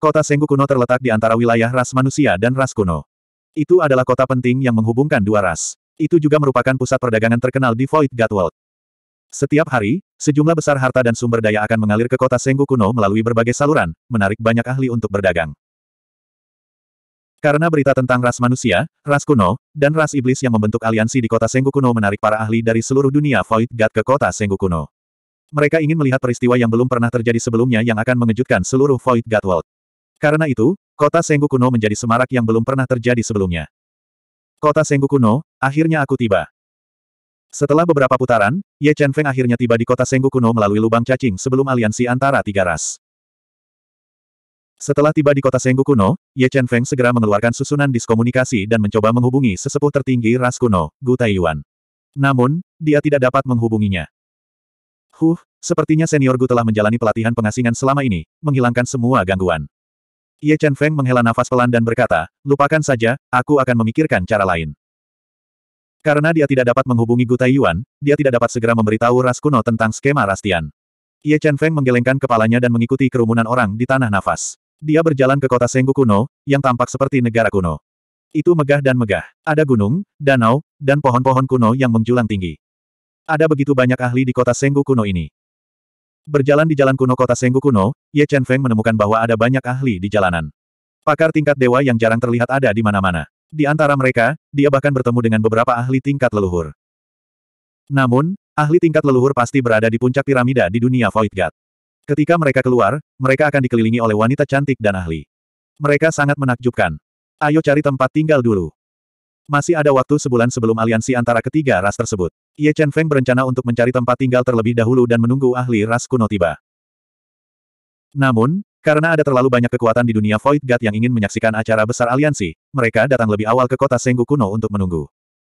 Kota Senggu kuno terletak di antara wilayah ras manusia dan ras kuno. Itu adalah kota penting yang menghubungkan dua ras. Itu juga merupakan pusat perdagangan terkenal di Void World. Setiap hari, sejumlah besar harta dan sumber daya akan mengalir ke kota Senggu kuno melalui berbagai saluran, menarik banyak ahli untuk berdagang. Karena berita tentang ras manusia, ras kuno, dan ras iblis yang membentuk aliansi di kota Senggu kuno menarik para ahli dari seluruh dunia Void God ke kota Senggu kuno. Mereka ingin melihat peristiwa yang belum pernah terjadi sebelumnya yang akan mengejutkan seluruh Void God World. Karena itu, kota Senggu kuno menjadi semarak yang belum pernah terjadi sebelumnya. Kota Senggu kuno, akhirnya aku tiba. Setelah beberapa putaran, Ye Chen Feng akhirnya tiba di kota Senggu kuno melalui lubang cacing sebelum aliansi antara tiga ras. Setelah tiba di kota Senggu kuno, Ye Chen Feng segera mengeluarkan susunan diskomunikasi dan mencoba menghubungi sesepuh tertinggi ras kuno, Gu Taiyuan. Namun, dia tidak dapat menghubunginya. Huh, sepertinya senior Gu telah menjalani pelatihan pengasingan selama ini, menghilangkan semua gangguan. Ye Chen Feng menghela nafas pelan dan berkata, lupakan saja, aku akan memikirkan cara lain. Karena dia tidak dapat menghubungi Tai Yuan, dia tidak dapat segera memberitahu ras kuno tentang skema rastian. Ye Chen Feng menggelengkan kepalanya dan mengikuti kerumunan orang di tanah nafas. Dia berjalan ke kota Senggu kuno, yang tampak seperti negara kuno. Itu megah dan megah. Ada gunung, danau, dan pohon-pohon kuno yang menjulang tinggi. Ada begitu banyak ahli di kota Senggu kuno ini. Berjalan di jalan kuno kota Senggu kuno, Ye Chen Feng menemukan bahwa ada banyak ahli di jalanan. Pakar tingkat dewa yang jarang terlihat ada di mana-mana. Di antara mereka, dia bahkan bertemu dengan beberapa ahli tingkat leluhur. Namun, ahli tingkat leluhur pasti berada di puncak piramida di dunia Void God. Ketika mereka keluar, mereka akan dikelilingi oleh wanita cantik dan ahli. Mereka sangat menakjubkan. Ayo cari tempat tinggal dulu. Masih ada waktu sebulan sebelum aliansi antara ketiga ras tersebut. Ye Chen Feng berencana untuk mencari tempat tinggal terlebih dahulu dan menunggu ahli ras kuno tiba. Namun, karena ada terlalu banyak kekuatan di dunia Void God yang ingin menyaksikan acara besar aliansi, mereka datang lebih awal ke kota Senggu kuno untuk menunggu.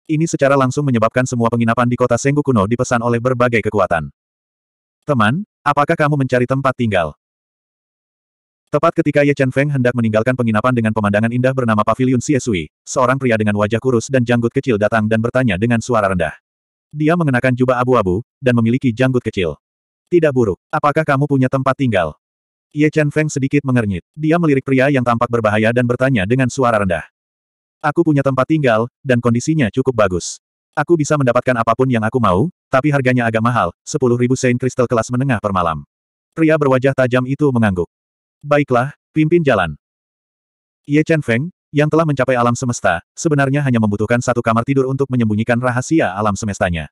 Ini secara langsung menyebabkan semua penginapan di kota Senggu kuno dipesan oleh berbagai kekuatan. Teman, apakah kamu mencari tempat tinggal? Tepat ketika Ye Chen Feng hendak meninggalkan penginapan dengan pemandangan indah bernama Pavilion Sui, seorang pria dengan wajah kurus dan janggut kecil datang dan bertanya dengan suara rendah. Dia mengenakan jubah abu-abu, dan memiliki janggut kecil. Tidak buruk, apakah kamu punya tempat tinggal? Ye Chen Feng sedikit mengernyit. Dia melirik pria yang tampak berbahaya dan bertanya dengan suara rendah. Aku punya tempat tinggal, dan kondisinya cukup bagus. Aku bisa mendapatkan apapun yang aku mau, tapi harganya agak mahal, 10.000 sein kristal kelas menengah per malam. Pria berwajah tajam itu mengangguk. Baiklah, pimpin jalan. Ye Chen Feng, yang telah mencapai alam semesta, sebenarnya hanya membutuhkan satu kamar tidur untuk menyembunyikan rahasia alam semestanya.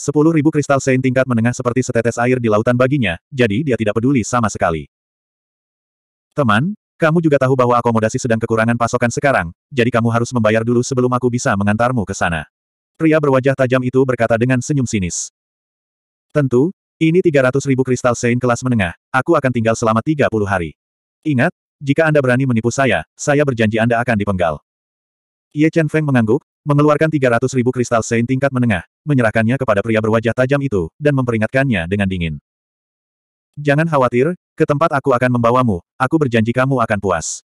Sepuluh ribu kristal sein tingkat menengah seperti setetes air di lautan baginya, jadi dia tidak peduli sama sekali. Teman, kamu juga tahu bahwa akomodasi sedang kekurangan pasokan sekarang, jadi kamu harus membayar dulu sebelum aku bisa mengantarmu ke sana. Pria berwajah tajam itu berkata dengan senyum sinis. Tentu, ini 300 ribu kristal Sein kelas menengah, aku akan tinggal selama 30 hari. Ingat, jika Anda berani menipu saya, saya berjanji Anda akan dipenggal. Ye Chen Feng mengangguk, mengeluarkan 300 ribu kristal Sein tingkat menengah, menyerahkannya kepada pria berwajah tajam itu, dan memperingatkannya dengan dingin. Jangan khawatir, ke tempat aku akan membawamu, aku berjanji kamu akan puas.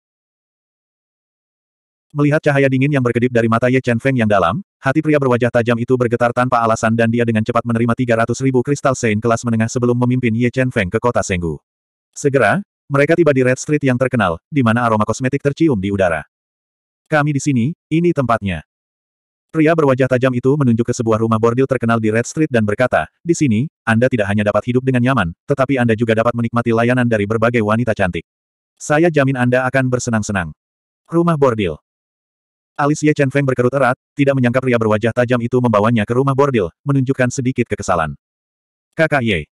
Melihat cahaya dingin yang berkedip dari mata Ye Chen Feng yang dalam, Hati pria berwajah tajam itu bergetar tanpa alasan dan dia dengan cepat menerima 300 ribu kristal sein kelas menengah sebelum memimpin Ye Chen Feng ke kota Senggu. Segera, mereka tiba di Red Street yang terkenal, di mana aroma kosmetik tercium di udara. Kami di sini, ini tempatnya. Pria berwajah tajam itu menunjuk ke sebuah rumah bordil terkenal di Red Street dan berkata, di sini, Anda tidak hanya dapat hidup dengan nyaman, tetapi Anda juga dapat menikmati layanan dari berbagai wanita cantik. Saya jamin Anda akan bersenang-senang. Rumah bordil. Alis Ye Chen Feng berkerut erat, tidak menyangka pria berwajah tajam itu membawanya ke rumah bordil, menunjukkan sedikit kekesalan. Kakak Ye.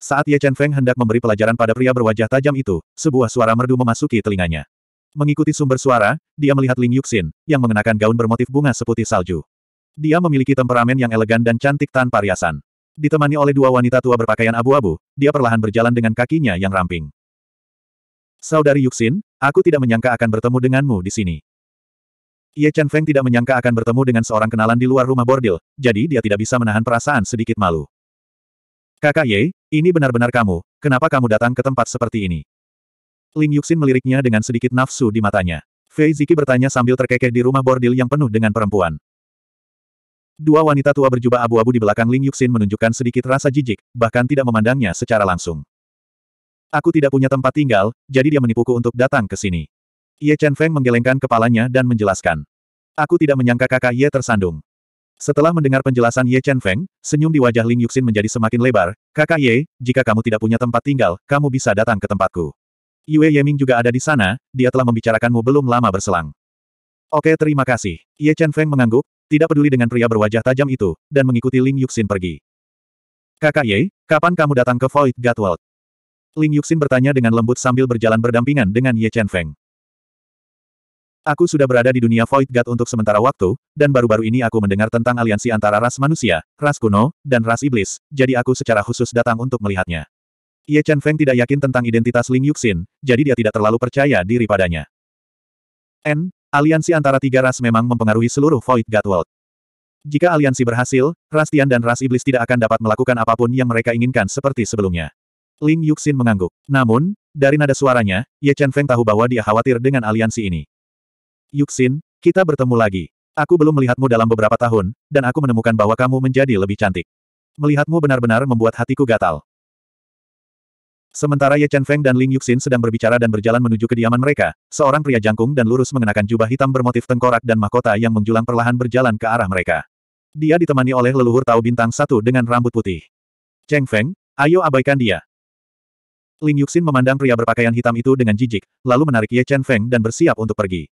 Saat Ye Chen Feng hendak memberi pelajaran pada pria berwajah tajam itu, sebuah suara merdu memasuki telinganya. Mengikuti sumber suara, dia melihat Ling Yuxin, yang mengenakan gaun bermotif bunga seputih salju. Dia memiliki temperamen yang elegan dan cantik tanpa riasan. Ditemani oleh dua wanita tua berpakaian abu-abu, dia perlahan berjalan dengan kakinya yang ramping. Saudari Yuxin, aku tidak menyangka akan bertemu denganmu di sini. Ye Chen Feng tidak menyangka akan bertemu dengan seorang kenalan di luar rumah bordil, jadi dia tidak bisa menahan perasaan sedikit malu. Kakak Ye, ini benar-benar kamu, kenapa kamu datang ke tempat seperti ini? Ling Yuxin meliriknya dengan sedikit nafsu di matanya. Fei Ziki bertanya sambil terkekeh di rumah bordil yang penuh dengan perempuan. Dua wanita tua berjubah abu-abu di belakang Ling Yuxin menunjukkan sedikit rasa jijik, bahkan tidak memandangnya secara langsung. Aku tidak punya tempat tinggal, jadi dia menipuku untuk datang ke sini. Ye Chen Feng menggelengkan kepalanya dan menjelaskan. Aku tidak menyangka kakak Ye tersandung. Setelah mendengar penjelasan Ye Chen Feng, senyum di wajah Ling Yuxin menjadi semakin lebar. Kakak Ye, jika kamu tidak punya tempat tinggal, kamu bisa datang ke tempatku. Yue Yeming juga ada di sana, dia telah membicarakanmu belum lama berselang. Oke terima kasih. Ye Chen Feng mengangguk, tidak peduli dengan pria berwajah tajam itu, dan mengikuti Ling Yuxin pergi. Kakak Ye, kapan kamu datang ke Void Gatwald? Ling Yuxin bertanya dengan lembut sambil berjalan berdampingan dengan Ye Chen Feng. Aku sudah berada di dunia Void God untuk sementara waktu, dan baru-baru ini aku mendengar tentang aliansi antara ras manusia, ras kuno, dan ras iblis, jadi aku secara khusus datang untuk melihatnya. Ye Chen Feng tidak yakin tentang identitas Ling Yuxin, jadi dia tidak terlalu percaya diri padanya. N. Aliansi antara tiga ras memang mempengaruhi seluruh Void God World. Jika aliansi berhasil, ras Tian dan ras iblis tidak akan dapat melakukan apapun yang mereka inginkan seperti sebelumnya. Ling Yuxin mengangguk. Namun, dari nada suaranya, Ye Chen Feng tahu bahwa dia khawatir dengan aliansi ini. Yuxin, kita bertemu lagi. Aku belum melihatmu dalam beberapa tahun, dan aku menemukan bahwa kamu menjadi lebih cantik. Melihatmu benar-benar membuat hatiku gatal. Sementara Ye Chen Feng dan Ling Yuxin sedang berbicara dan berjalan menuju kediaman mereka, seorang pria jangkung dan lurus mengenakan jubah hitam bermotif tengkorak dan mahkota yang menjulang perlahan berjalan ke arah mereka. Dia ditemani oleh leluhur Tahu Bintang Satu dengan rambut putih. Cheng Feng, ayo abaikan dia. Ling Yuxin memandang pria berpakaian hitam itu dengan jijik, lalu menarik Ye Chen Feng dan bersiap untuk pergi.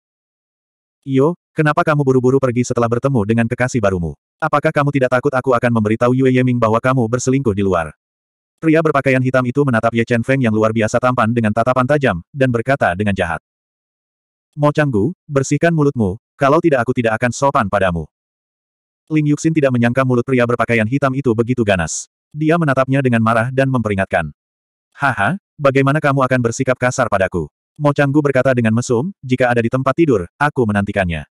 Yo, kenapa kamu buru-buru pergi setelah bertemu dengan kekasih barumu? Apakah kamu tidak takut aku akan memberitahu Yue Yeming bahwa kamu berselingkuh di luar? Pria berpakaian hitam itu menatap Ye Chen Feng yang luar biasa tampan dengan tatapan tajam, dan berkata dengan jahat. Mo Changgu, bersihkan mulutmu, kalau tidak aku tidak akan sopan padamu. Ling Yuxin tidak menyangka mulut pria berpakaian hitam itu begitu ganas. Dia menatapnya dengan marah dan memperingatkan. Haha, bagaimana kamu akan bersikap kasar padaku? Mo Changgu berkata dengan mesum, jika ada di tempat tidur, aku menantikannya.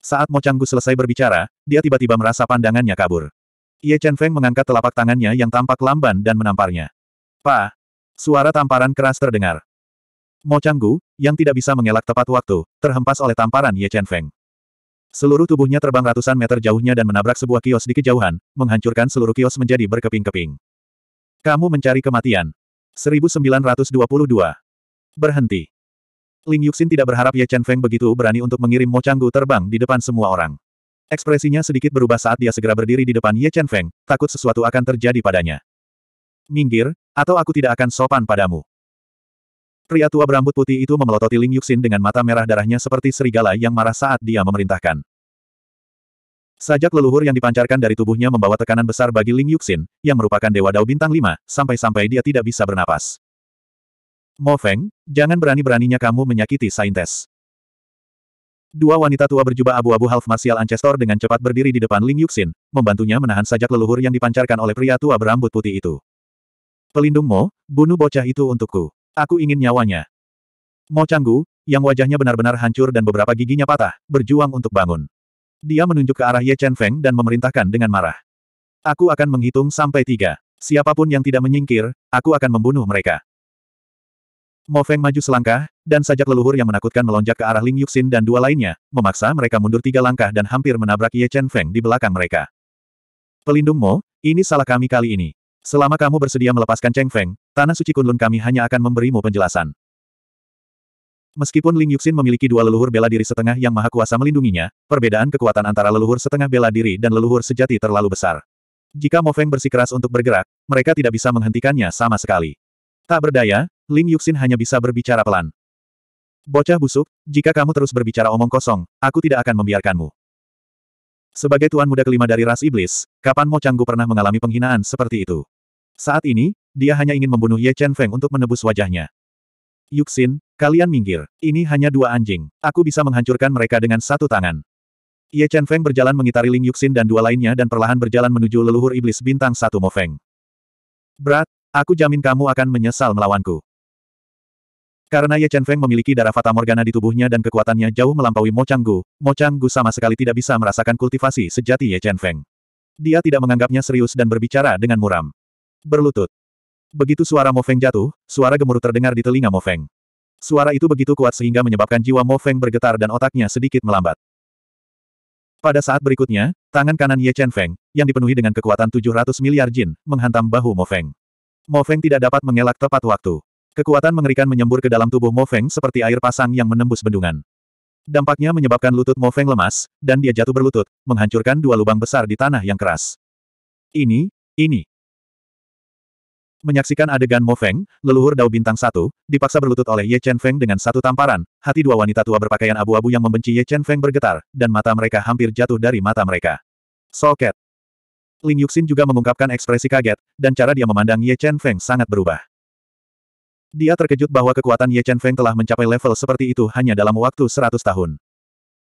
Saat Mo Changgu selesai berbicara, dia tiba-tiba merasa pandangannya kabur. Ye Chen Feng mengangkat telapak tangannya yang tampak lamban dan menamparnya. Pa! Suara tamparan keras terdengar. Mo Changgu, yang tidak bisa mengelak tepat waktu, terhempas oleh tamparan Ye Chen Feng. Seluruh tubuhnya terbang ratusan meter jauhnya dan menabrak sebuah kios di kejauhan, menghancurkan seluruh kios menjadi berkeping-keping. Kamu mencari kematian. 1922 Berhenti. Ling Yuxin tidak berharap Ye Chen Feng begitu berani untuk mengirim Mo Changgu terbang di depan semua orang. Ekspresinya sedikit berubah saat dia segera berdiri di depan Ye Chen Feng, takut sesuatu akan terjadi padanya. Minggir, atau aku tidak akan sopan padamu. Pria tua berambut putih itu memelototi Ling Yuxin dengan mata merah darahnya seperti serigala yang marah saat dia memerintahkan. Sajak leluhur yang dipancarkan dari tubuhnya membawa tekanan besar bagi Ling Yuxin, yang merupakan dewa dao bintang 5, sampai-sampai dia tidak bisa bernapas. Mo Feng, jangan berani-beraninya kamu menyakiti saintes. Dua wanita tua berjubah abu-abu half martial ancestor dengan cepat berdiri di depan Ling Yuxin, membantunya menahan sajak leluhur yang dipancarkan oleh pria tua berambut putih itu. Pelindung Mo, bunuh bocah itu untukku. Aku ingin nyawanya. Mo Changgu, yang wajahnya benar-benar hancur dan beberapa giginya patah, berjuang untuk bangun. Dia menunjuk ke arah Ye Chen Feng dan memerintahkan dengan marah. Aku akan menghitung sampai tiga. Siapapun yang tidak menyingkir, aku akan membunuh mereka. Mo Feng maju selangkah, dan sajak leluhur yang menakutkan melonjak ke arah Ling Yuxin dan dua lainnya, memaksa mereka mundur tiga langkah dan hampir menabrak Ye Chen Feng di belakang mereka. Pelindung Mo, ini salah kami kali ini. Selama kamu bersedia melepaskan Cheng Feng, Tanah Suci Kunlun kami hanya akan memberimu penjelasan. Meskipun Ling Yuxin memiliki dua leluhur bela diri setengah yang maha kuasa melindunginya, perbedaan kekuatan antara leluhur setengah bela diri dan leluhur sejati terlalu besar. Jika Mo Feng bersikeras untuk bergerak, mereka tidak bisa menghentikannya sama sekali. Tak berdaya, Ling Yuxin hanya bisa berbicara pelan. Bocah busuk, jika kamu terus berbicara omong kosong, aku tidak akan membiarkanmu. Sebagai tuan muda kelima dari ras iblis, kapan Mo Changgu pernah mengalami penghinaan seperti itu? Saat ini, dia hanya ingin membunuh Ye Chen Feng untuk menebus wajahnya. Yuxin, kalian minggir. Ini hanya dua anjing. Aku bisa menghancurkan mereka dengan satu tangan. Ye Chen Feng berjalan mengitari Ling Yuxin dan dua lainnya dan perlahan berjalan menuju leluhur iblis bintang satu Mo Feng. Berat, aku jamin kamu akan menyesal melawanku. Karena Ye Chen Feng memiliki darah Fata Morgana di tubuhnya dan kekuatannya jauh melampaui Mo Changgu, Mo Changgu sama sekali tidak bisa merasakan kultivasi sejati Ye Chen Feng. Dia tidak menganggapnya serius dan berbicara dengan muram. Berlutut. Begitu suara Mo Feng jatuh, suara gemuruh terdengar di telinga Mo Feng. Suara itu begitu kuat sehingga menyebabkan jiwa Mo Feng bergetar dan otaknya sedikit melambat. Pada saat berikutnya, tangan kanan Ye Chen Feng, yang dipenuhi dengan kekuatan 700 miliar jin, menghantam bahu Mo Feng. Mo Feng tidak dapat mengelak tepat waktu. Kekuatan mengerikan menyembur ke dalam tubuh Mo Feng seperti air pasang yang menembus bendungan. Dampaknya menyebabkan lutut Mo Feng lemas, dan dia jatuh berlutut, menghancurkan dua lubang besar di tanah yang keras. Ini, ini. Menyaksikan adegan Mo Feng, leluhur Dao Bintang Satu, dipaksa berlutut oleh Ye Chen Feng dengan satu tamparan, hati dua wanita tua berpakaian abu-abu yang membenci Ye Chen Feng bergetar, dan mata mereka hampir jatuh dari mata mereka. Soket. Ling Yuxin juga mengungkapkan ekspresi kaget, dan cara dia memandang Ye Chen Feng sangat berubah. Dia terkejut bahwa kekuatan Ye Chen Feng telah mencapai level seperti itu hanya dalam waktu seratus tahun.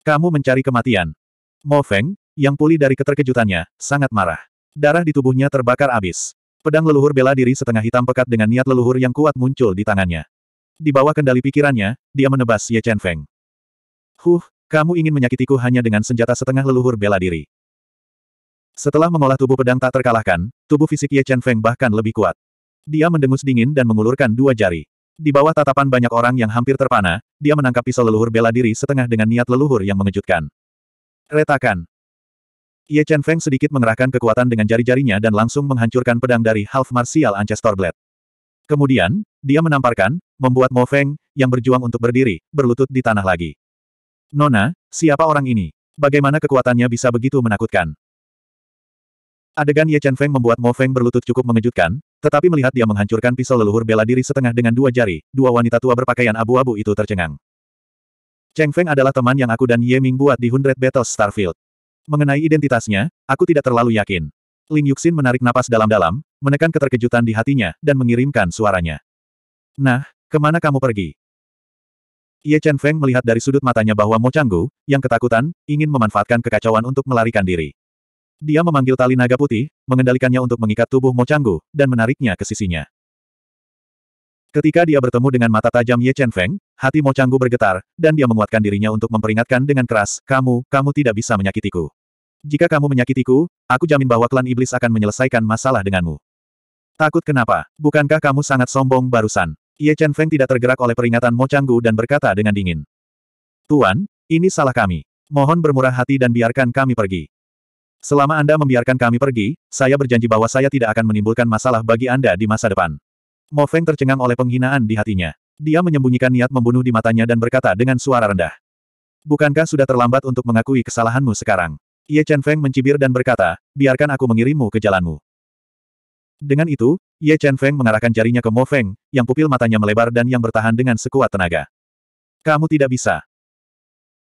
Kamu mencari kematian. Mo Feng, yang pulih dari keterkejutannya, sangat marah. Darah di tubuhnya terbakar abis. Pedang leluhur bela diri setengah hitam pekat dengan niat leluhur yang kuat muncul di tangannya. Di bawah kendali pikirannya, dia menebas Ye Chen Feng. Huh, kamu ingin menyakitiku hanya dengan senjata setengah leluhur bela diri. Setelah mengolah tubuh pedang tak terkalahkan, tubuh fisik Ye Chen Feng bahkan lebih kuat. Dia mendengus dingin dan mengulurkan dua jari. Di bawah tatapan banyak orang yang hampir terpana, dia menangkap pisau leluhur bela diri setengah dengan niat leluhur yang mengejutkan. Retakan. Ye Chen Feng sedikit mengerahkan kekuatan dengan jari-jarinya dan langsung menghancurkan pedang dari Half Martial Ancestor Blade. Kemudian, dia menamparkan, membuat Mo Feng, yang berjuang untuk berdiri, berlutut di tanah lagi. Nona, siapa orang ini? Bagaimana kekuatannya bisa begitu menakutkan? Adegan Ye Chen Feng membuat Mo Feng berlutut cukup mengejutkan, tetapi melihat dia menghancurkan pisau leluhur bela diri setengah dengan dua jari, dua wanita tua berpakaian abu-abu itu tercengang. Cheng Feng adalah teman yang aku dan Ye Ming buat di Hundred Battles Starfield. Mengenai identitasnya, aku tidak terlalu yakin. Ling Yuxin menarik napas dalam-dalam, menekan keterkejutan di hatinya, dan mengirimkan suaranya. Nah, kemana kamu pergi? Ye Chen Feng melihat dari sudut matanya bahwa Mo Changgu, yang ketakutan, ingin memanfaatkan kekacauan untuk melarikan diri. Dia memanggil tali naga putih, mengendalikannya untuk mengikat tubuh Mo Changgu dan menariknya ke sisinya. Ketika dia bertemu dengan mata tajam Ye Chen Feng, hati Changgu bergetar, dan dia menguatkan dirinya untuk memperingatkan dengan keras, kamu, kamu tidak bisa menyakitiku. Jika kamu menyakitiku, aku jamin bahwa klan iblis akan menyelesaikan masalah denganmu. Takut kenapa? Bukankah kamu sangat sombong barusan? Ye Chen Feng tidak tergerak oleh peringatan Mo Changgu dan berkata dengan dingin. Tuan, ini salah kami. Mohon bermurah hati dan biarkan kami pergi. Selama Anda membiarkan kami pergi, saya berjanji bahwa saya tidak akan menimbulkan masalah bagi Anda di masa depan. Mo Feng tercengang oleh penghinaan di hatinya. Dia menyembunyikan niat membunuh di matanya dan berkata dengan suara rendah. Bukankah sudah terlambat untuk mengakui kesalahanmu sekarang? Ye Chen Feng mencibir dan berkata, biarkan aku mengirimmu ke jalanmu. Dengan itu, Ye Chen Feng mengarahkan jarinya ke Mo Feng, yang pupil matanya melebar dan yang bertahan dengan sekuat tenaga. Kamu tidak bisa.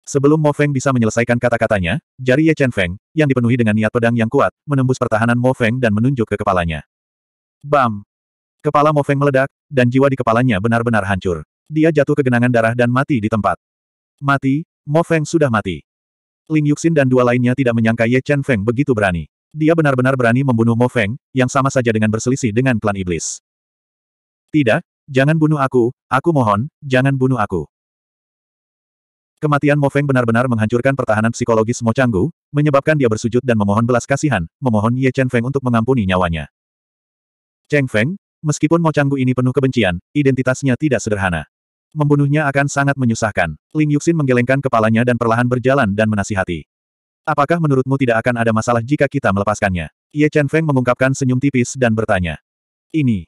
Sebelum Mo Feng bisa menyelesaikan kata-katanya, jari Ye Chen Feng, yang dipenuhi dengan niat pedang yang kuat, menembus pertahanan Mo Feng dan menunjuk ke kepalanya. Bam! Kepala Mo Feng meledak, dan jiwa di kepalanya benar-benar hancur. Dia jatuh ke genangan darah dan mati di tempat. Mati, Mo Feng sudah mati. Ling Yuxin dan dua lainnya tidak menyangka Ye Chen Feng begitu berani. Dia benar-benar berani membunuh Mo Feng, yang sama saja dengan berselisih dengan klan iblis. Tidak, jangan bunuh aku, aku mohon, jangan bunuh aku. Kematian Mo Feng benar-benar menghancurkan pertahanan psikologis Mo Changgu, menyebabkan dia bersujud dan memohon belas kasihan, memohon Ye Chen Feng untuk mengampuni nyawanya. Cheng Feng, meskipun Mo Changgu ini penuh kebencian, identitasnya tidak sederhana. Membunuhnya akan sangat menyusahkan. Ling Yuxin menggelengkan kepalanya dan perlahan berjalan dan menasihati. Apakah menurutmu tidak akan ada masalah jika kita melepaskannya? Ye Chen Feng mengungkapkan senyum tipis dan bertanya. Ini.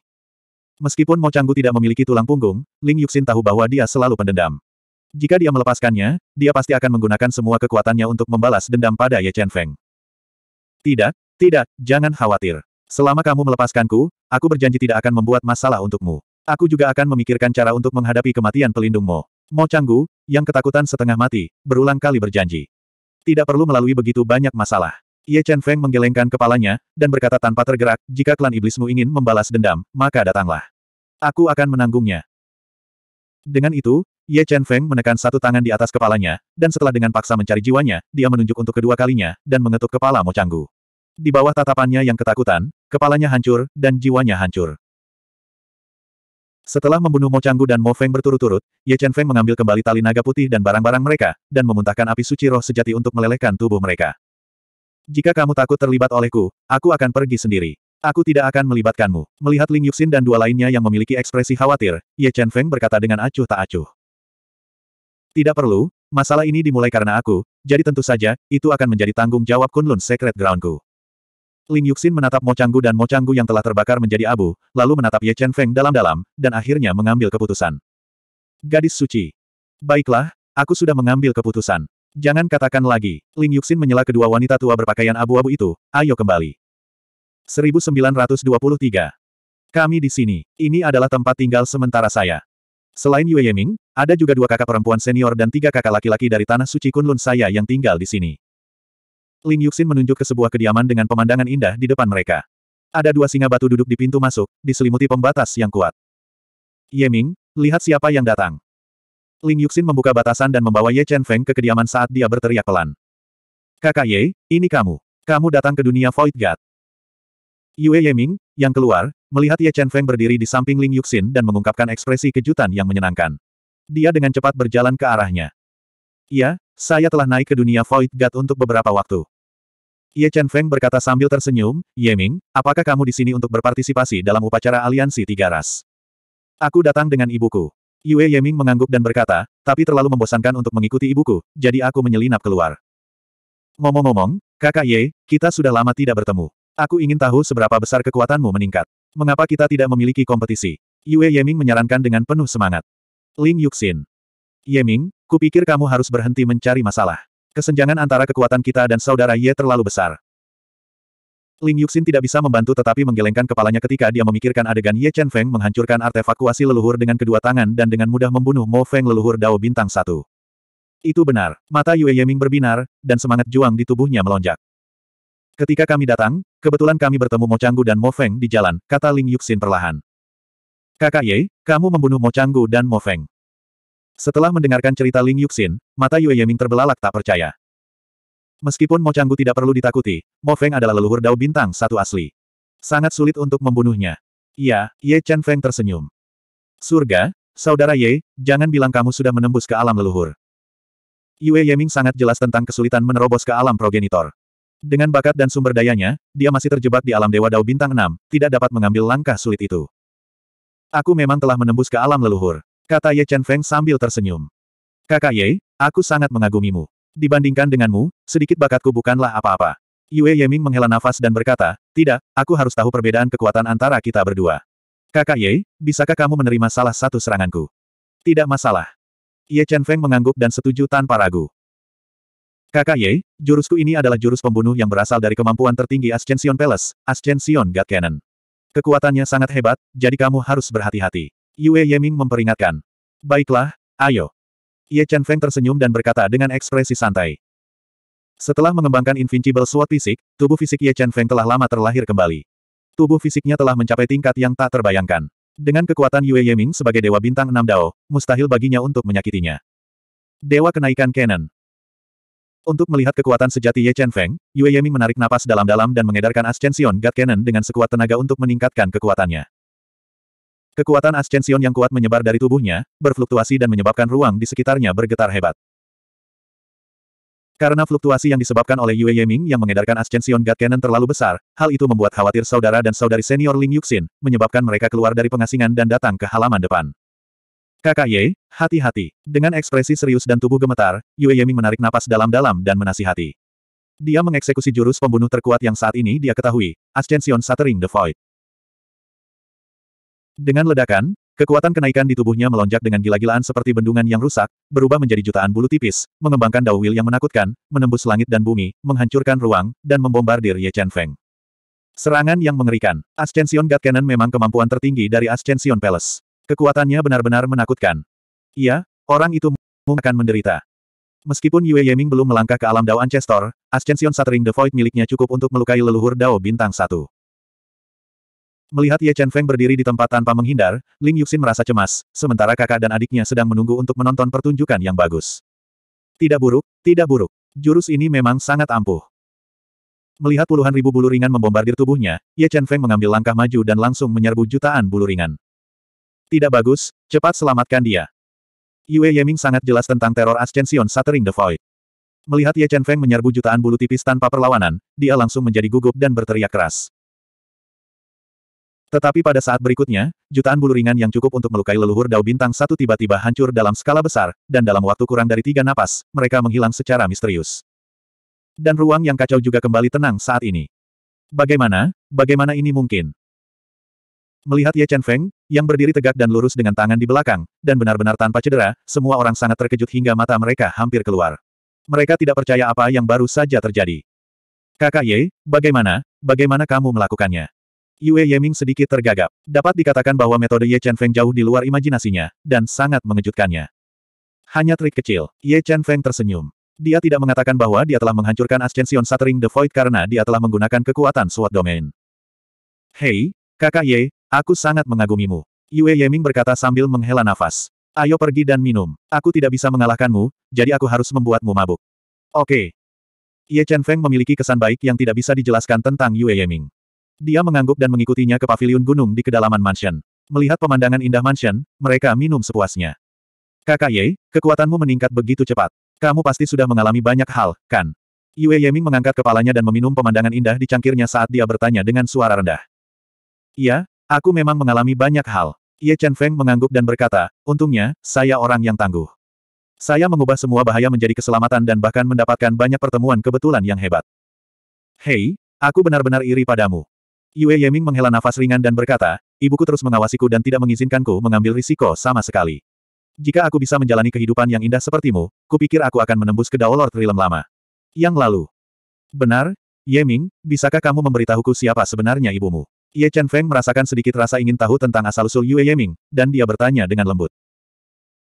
Meskipun Mo Changgu tidak memiliki tulang punggung, Ling Yuxin tahu bahwa dia selalu pendendam. Jika dia melepaskannya, dia pasti akan menggunakan semua kekuatannya untuk membalas dendam pada Ye Chen Feng. Tidak, tidak, jangan khawatir. Selama kamu melepaskanku, aku berjanji tidak akan membuat masalah untukmu. Aku juga akan memikirkan cara untuk menghadapi kematian pelindungmu, Mo. Mo Changgu, yang ketakutan setengah mati, berulang kali berjanji. Tidak perlu melalui begitu banyak masalah. Ye Chen Feng menggelengkan kepalanya, dan berkata tanpa tergerak, jika klan iblismu ingin membalas dendam, maka datanglah. Aku akan menanggungnya. Dengan itu, Ye Chen Feng menekan satu tangan di atas kepalanya, dan setelah dengan paksa mencari jiwanya, dia menunjuk untuk kedua kalinya, dan mengetuk kepala Mo Changgu. Di bawah tatapannya yang ketakutan, kepalanya hancur, dan jiwanya hancur. Setelah membunuh Mo Changgu dan Mo Feng berturut-turut, Ye Chen Feng mengambil kembali tali naga putih dan barang-barang mereka, dan memuntahkan api suci roh sejati untuk melelehkan tubuh mereka. Jika kamu takut terlibat olehku, aku akan pergi sendiri. Aku tidak akan melibatkanmu. Melihat Ling Yuxin dan dua lainnya yang memiliki ekspresi khawatir, Ye Chen Feng berkata dengan acuh tak acuh. Tidak perlu, masalah ini dimulai karena aku, jadi tentu saja, itu akan menjadi tanggung jawab Kunlun Secret Groundku. Ling Yuxin menatap Mo Changgu dan Mo Changgu yang telah terbakar menjadi abu, lalu menatap Ye Chen Feng dalam-dalam, dan akhirnya mengambil keputusan. Gadis suci. Baiklah, aku sudah mengambil keputusan. Jangan katakan lagi. Ling Yuxin menyela kedua wanita tua berpakaian abu-abu itu, ayo kembali. 1923. Kami di sini. Ini adalah tempat tinggal sementara saya. Selain Yue Yeming, ada juga dua kakak perempuan senior dan tiga kakak laki-laki dari Tanah Suci Kunlun saya yang tinggal di sini. Ling Yuxin menunjuk ke sebuah kediaman dengan pemandangan indah di depan mereka. Ada dua singa batu duduk di pintu masuk, diselimuti pembatas yang kuat. Ye Ming, lihat siapa yang datang. Ling Yuxin membuka batasan dan membawa Ye Chen Feng ke kediaman saat dia berteriak pelan. Kakak Ye, ini kamu. Kamu datang ke dunia Void God. Yue Ye Ming, yang keluar, melihat Ye Chen Feng berdiri di samping Ling Yuxin dan mengungkapkan ekspresi kejutan yang menyenangkan. Dia dengan cepat berjalan ke arahnya. Ya, saya telah naik ke dunia Void God untuk beberapa waktu. Ye Chen Feng berkata sambil tersenyum, Ye Ming, apakah kamu di sini untuk berpartisipasi dalam upacara aliansi tiga ras? Aku datang dengan ibuku. Yue Ye Ming mengangguk dan berkata, tapi terlalu membosankan untuk mengikuti ibuku, jadi aku menyelinap keluar. Ngomong-ngomong, kakak Ye, kita sudah lama tidak bertemu. Aku ingin tahu seberapa besar kekuatanmu meningkat. Mengapa kita tidak memiliki kompetisi? Yue Ye Ming menyarankan dengan penuh semangat. Ling Yuxin. Yeming, kupikir kamu harus berhenti mencari masalah. Kesenjangan antara kekuatan kita dan saudara Ye terlalu besar. Ling Yuxin tidak bisa membantu tetapi menggelengkan kepalanya ketika dia memikirkan adegan Ye Chen Feng menghancurkan artefak kuasi leluhur dengan kedua tangan dan dengan mudah membunuh Mo Feng leluhur Dao Bintang Satu. Itu benar, mata Yue Yeming berbinar, dan semangat juang di tubuhnya melonjak. Ketika kami datang, kebetulan kami bertemu Mo Changgu dan Mo Feng di jalan, kata Ling Yuxin perlahan. Kakak Ye, kamu membunuh Mo Changgu dan Mo Feng. Setelah mendengarkan cerita Ling Yuxin, mata Yue Yeming terbelalak tak percaya. Meskipun Mo Changgu tidak perlu ditakuti, Mo Feng adalah leluhur dao bintang satu asli. Sangat sulit untuk membunuhnya. Iya, Ye Chen Feng tersenyum. Surga, saudara Ye, jangan bilang kamu sudah menembus ke alam leluhur. Yue Yeming sangat jelas tentang kesulitan menerobos ke alam progenitor. Dengan bakat dan sumber dayanya, dia masih terjebak di alam Dewa Dao Bintang 6, tidak dapat mengambil langkah sulit itu. Aku memang telah menembus ke alam leluhur. Kata Ye Chen Feng sambil tersenyum. Kakak Ye, aku sangat mengagumimu. Dibandingkan denganmu, sedikit bakatku bukanlah apa-apa. Yue Yeming menghela nafas dan berkata, tidak, aku harus tahu perbedaan kekuatan antara kita berdua. Kakak Ye, bisakah kamu menerima salah satu seranganku? Tidak masalah. Ye Chen Feng mengangguk dan setuju tanpa ragu. Kakak Ye, jurusku ini adalah jurus pembunuh yang berasal dari kemampuan tertinggi Ascension Palace, Ascension God Cannon. Kekuatannya sangat hebat, jadi kamu harus berhati-hati. Yue Yeming memperingatkan. Baiklah, ayo. Ye Chen Feng tersenyum dan berkata dengan ekspresi santai. Setelah mengembangkan Invincible Sword fisik, tubuh fisik Ye Chen Feng telah lama terlahir kembali. Tubuh fisiknya telah mencapai tingkat yang tak terbayangkan. Dengan kekuatan Yue Yeming sebagai Dewa Bintang enam Dao, mustahil baginya untuk menyakitinya. Dewa Kenaikan Canon untuk melihat kekuatan sejati Ye Chen Feng, Yue Yeming menarik napas dalam-dalam dan mengedarkan Ascension God Cannon dengan sekuat tenaga untuk meningkatkan kekuatannya. Kekuatan Ascension yang kuat menyebar dari tubuhnya, berfluktuasi dan menyebabkan ruang di sekitarnya bergetar hebat. Karena fluktuasi yang disebabkan oleh Yue Yeming yang mengedarkan Ascension God Cannon terlalu besar, hal itu membuat khawatir saudara dan saudari senior Ling Yuxin, menyebabkan mereka keluar dari pengasingan dan datang ke halaman depan. Kakak Ye, hati-hati. Dengan ekspresi serius dan tubuh gemetar, Yue Yeming menarik napas dalam-dalam dan menasihati. Dia mengeksekusi jurus pembunuh terkuat yang saat ini dia ketahui, Ascension Shattering the Void. Dengan ledakan, kekuatan kenaikan di tubuhnya melonjak dengan gila-gilaan seperti bendungan yang rusak, berubah menjadi jutaan bulu tipis, mengembangkan dawil yang menakutkan, menembus langit dan bumi, menghancurkan ruang, dan membombardir Ye Chen Feng. Serangan yang mengerikan. Ascension God Cannon memang kemampuan tertinggi dari Ascension Palace. Kekuatannya benar-benar menakutkan. Iya, orang itu mungkin akan menderita. Meskipun Yue Yeming belum melangkah ke alam Dao Ancestor, Ascension Shattering the Void miliknya cukup untuk melukai leluhur Dao Bintang satu. Melihat Ye Chen Feng berdiri di tempat tanpa menghindar, Ling Yuxin merasa cemas, sementara kakak dan adiknya sedang menunggu untuk menonton pertunjukan yang bagus. Tidak buruk, tidak buruk. Jurus ini memang sangat ampuh. Melihat puluhan ribu bulu ringan membombardir tubuhnya, Ye Chen Feng mengambil langkah maju dan langsung menyerbu jutaan bulu ringan. Tidak bagus, cepat selamatkan dia. Yue Yeming sangat jelas tentang teror Ascension Shattering the Void. Melihat Ye Chen Feng menyerbu jutaan bulu tipis tanpa perlawanan, dia langsung menjadi gugup dan berteriak keras. Tetapi pada saat berikutnya, jutaan bulu ringan yang cukup untuk melukai leluhur Dao Bintang satu tiba-tiba hancur dalam skala besar, dan dalam waktu kurang dari tiga napas, mereka menghilang secara misterius. Dan ruang yang kacau juga kembali tenang saat ini. Bagaimana, bagaimana ini mungkin? Melihat Ye Chen Feng, yang berdiri tegak dan lurus dengan tangan di belakang, dan benar-benar tanpa cedera, semua orang sangat terkejut hingga mata mereka hampir keluar. Mereka tidak percaya apa yang baru saja terjadi. Kakak Ye, bagaimana, bagaimana kamu melakukannya? Yue Yeming sedikit tergagap. Dapat dikatakan bahwa metode Ye Chen Feng jauh di luar imajinasinya, dan sangat mengejutkannya. Hanya trik kecil, Ye Chen Feng tersenyum. Dia tidak mengatakan bahwa dia telah menghancurkan Ascension Shattering the Void karena dia telah menggunakan kekuatan SWAT Domain. Hei, kakak Ye, Aku sangat mengagumimu. Yue Yeming berkata sambil menghela nafas. Ayo pergi dan minum. Aku tidak bisa mengalahkanmu, jadi aku harus membuatmu mabuk. Oke. Ye Chen Feng memiliki kesan baik yang tidak bisa dijelaskan tentang Yue Yeming. Dia mengangguk dan mengikutinya ke pavilion gunung di kedalaman mansion. Melihat pemandangan indah mansion, mereka minum sepuasnya. Kakak Ye, kekuatanmu meningkat begitu cepat. Kamu pasti sudah mengalami banyak hal, kan? Yue Yeming mengangkat kepalanya dan meminum pemandangan indah di cangkirnya saat dia bertanya dengan suara rendah. Iya, Aku memang mengalami banyak hal. Ye Chen Feng mengangguk dan berkata, untungnya, saya orang yang tangguh. Saya mengubah semua bahaya menjadi keselamatan dan bahkan mendapatkan banyak pertemuan kebetulan yang hebat. Hei, aku benar-benar iri padamu. Yue Yeming menghela nafas ringan dan berkata, ibuku terus mengawasiku dan tidak mengizinkanku mengambil risiko sama sekali. Jika aku bisa menjalani kehidupan yang indah sepertimu, kupikir aku akan menembus ke Daolor Trilem lama. Yang lalu. Benar, Yeming, bisakah kamu memberitahuku siapa sebenarnya ibumu? Ye Chen Feng merasakan sedikit rasa ingin tahu tentang asal-usul Yue Yeming, dan dia bertanya dengan lembut.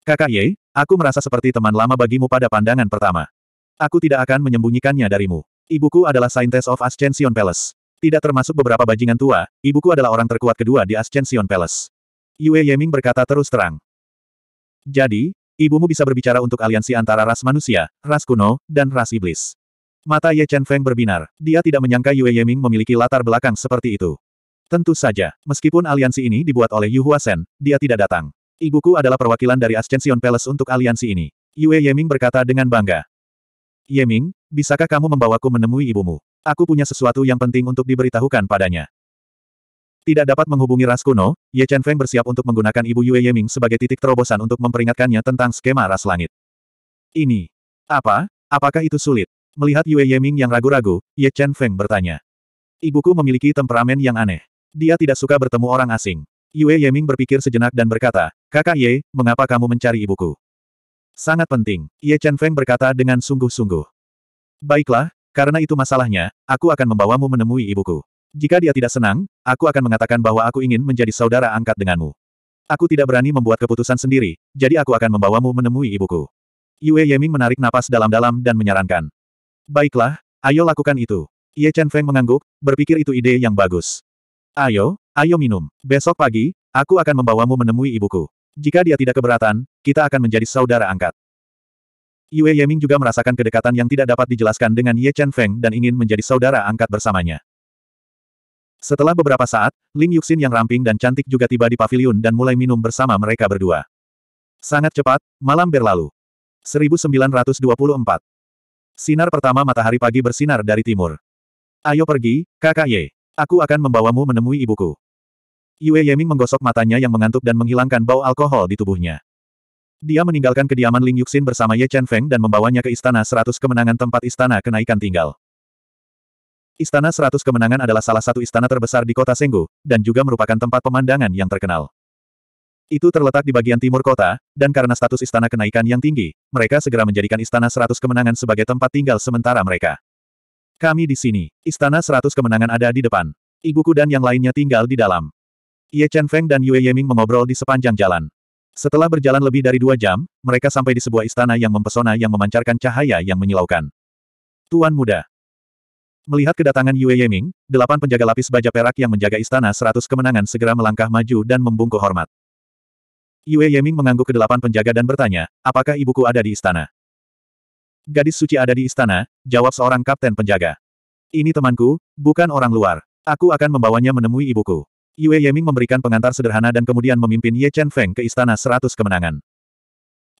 Kakak Ye, aku merasa seperti teman lama bagimu pada pandangan pertama. Aku tidak akan menyembunyikannya darimu. Ibuku adalah saintes of Ascension Palace. Tidak termasuk beberapa bajingan tua, ibuku adalah orang terkuat kedua di Ascension Palace. Yue Yeming berkata terus terang. Jadi, ibumu bisa berbicara untuk aliansi antara ras manusia, ras kuno, dan ras iblis. Mata Ye Chen Feng berbinar. Dia tidak menyangka Yue Yeming memiliki latar belakang seperti itu. Tentu saja, meskipun aliansi ini dibuat oleh Yu Huasen, dia tidak datang. Ibuku adalah perwakilan dari Ascension Palace untuk aliansi ini. Yue Yeming berkata dengan bangga. Yeming, bisakah kamu membawaku menemui ibumu? Aku punya sesuatu yang penting untuk diberitahukan padanya. Tidak dapat menghubungi ras kuno, Ye Chen Feng bersiap untuk menggunakan ibu Yue Yeming sebagai titik terobosan untuk memperingatkannya tentang skema ras langit. Ini. Apa? Apakah itu sulit? Melihat Yue Yeming yang ragu-ragu, Ye Chen Feng bertanya. Ibuku memiliki temperamen yang aneh. Dia tidak suka bertemu orang asing. Yue Yeming berpikir sejenak dan berkata, Kakak Ye, mengapa kamu mencari ibuku? Sangat penting, Ye Chen Feng berkata dengan sungguh-sungguh. Baiklah, karena itu masalahnya, aku akan membawamu menemui ibuku. Jika dia tidak senang, aku akan mengatakan bahwa aku ingin menjadi saudara angkat denganmu. Aku tidak berani membuat keputusan sendiri, jadi aku akan membawamu menemui ibuku. Yue Yeming menarik napas dalam-dalam dan menyarankan. Baiklah, ayo lakukan itu. Ye Chen Feng mengangguk, berpikir itu ide yang bagus. Ayo, ayo minum. Besok pagi, aku akan membawamu menemui ibuku. Jika dia tidak keberatan, kita akan menjadi saudara angkat. Yue Yeming juga merasakan kedekatan yang tidak dapat dijelaskan dengan Ye Chen Feng dan ingin menjadi saudara angkat bersamanya. Setelah beberapa saat, Ling Yuxin yang ramping dan cantik juga tiba di pavilion dan mulai minum bersama mereka berdua. Sangat cepat, malam berlalu. 1924. Sinar pertama matahari pagi bersinar dari timur. Ayo pergi, kakak Ye. Aku akan membawamu menemui ibuku. Yue Yeming menggosok matanya yang mengantuk dan menghilangkan bau alkohol di tubuhnya. Dia meninggalkan kediaman Ling Yuxin bersama Ye Chen Feng dan membawanya ke Istana Seratus Kemenangan tempat Istana Kenaikan tinggal. Istana Seratus Kemenangan adalah salah satu istana terbesar di kota Senggu, dan juga merupakan tempat pemandangan yang terkenal. Itu terletak di bagian timur kota, dan karena status istana kenaikan yang tinggi, mereka segera menjadikan Istana Seratus Kemenangan sebagai tempat tinggal sementara mereka. Kami di sini. Istana seratus kemenangan ada di depan. Ibuku dan yang lainnya tinggal di dalam. Ye Chen Feng dan Yue Yeming mengobrol di sepanjang jalan. Setelah berjalan lebih dari dua jam, mereka sampai di sebuah istana yang mempesona yang memancarkan cahaya yang menyilaukan. Tuan muda. Melihat kedatangan Yue Yeming, delapan penjaga lapis baja perak yang menjaga istana seratus kemenangan segera melangkah maju dan membungkuk hormat. Yue Yeming mengangguk ke delapan penjaga dan bertanya, apakah ibuku ada di istana? Gadis suci ada di istana, jawab seorang kapten penjaga. Ini temanku, bukan orang luar. Aku akan membawanya menemui ibuku. Yue Yeming memberikan pengantar sederhana dan kemudian memimpin Ye Chen Feng ke istana seratus kemenangan.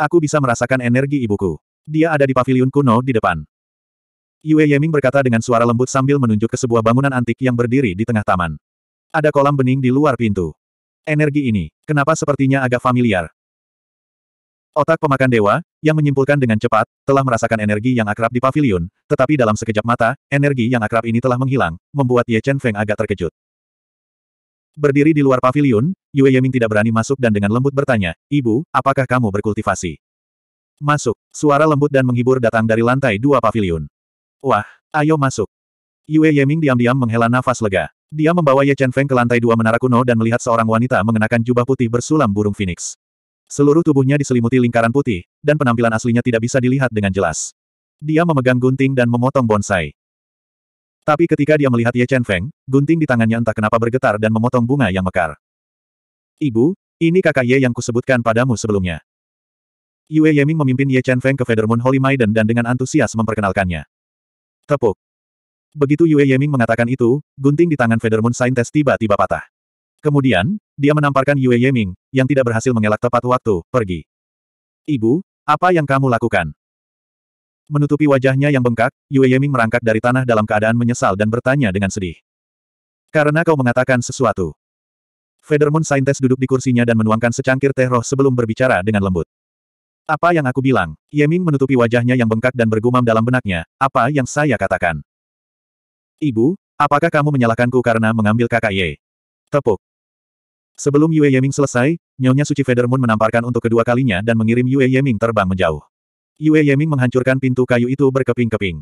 Aku bisa merasakan energi ibuku. Dia ada di paviliun kuno di depan. Yue Yeming berkata dengan suara lembut sambil menunjuk ke sebuah bangunan antik yang berdiri di tengah taman. Ada kolam bening di luar pintu. Energi ini, kenapa sepertinya agak familiar? Otak pemakan dewa, yang menyimpulkan dengan cepat, telah merasakan energi yang akrab di pavilion, tetapi dalam sekejap mata, energi yang akrab ini telah menghilang, membuat Ye Chen Feng agak terkejut. Berdiri di luar pavilion, Yue Yeming tidak berani masuk dan dengan lembut bertanya, Ibu, apakah kamu berkultivasi? Masuk. Suara lembut dan menghibur datang dari lantai dua pavilion. Wah, ayo masuk. Yue Yeming diam-diam menghela nafas lega. Dia membawa Ye Chen Feng ke lantai dua menara kuno dan melihat seorang wanita mengenakan jubah putih bersulam burung phoenix. Seluruh tubuhnya diselimuti lingkaran putih, dan penampilan aslinya tidak bisa dilihat dengan jelas. Dia memegang gunting dan memotong bonsai. Tapi ketika dia melihat Ye Chen Feng, gunting di tangannya entah kenapa bergetar dan memotong bunga yang mekar. Ibu, ini kakak Ye yang kusebutkan padamu sebelumnya. Yue Yeming memimpin Ye Chen Feng ke Feather Moon Holy Maiden dan dengan antusias memperkenalkannya. Tepuk. Begitu Yue Yeming mengatakan itu, gunting di tangan Feather Moon Scientist tiba-tiba patah. Kemudian, dia menamparkan Yue Yeming, yang tidak berhasil mengelak tepat waktu, pergi. Ibu, apa yang kamu lakukan? Menutupi wajahnya yang bengkak, Yue Yeming merangkak dari tanah dalam keadaan menyesal dan bertanya dengan sedih. Karena kau mengatakan sesuatu. Federmon Saintes duduk di kursinya dan menuangkan secangkir teh roh sebelum berbicara dengan lembut. Apa yang aku bilang? Yeming menutupi wajahnya yang bengkak dan bergumam dalam benaknya, apa yang saya katakan? Ibu, apakah kamu menyalahkanku karena mengambil kakak Ye? Tepuk. Sebelum Yue Yeming selesai, Nyonya Suci Feather Moon menamparkan untuk kedua kalinya dan mengirim Yue Yeming terbang menjauh. Yue Yeming menghancurkan pintu kayu itu berkeping-keping.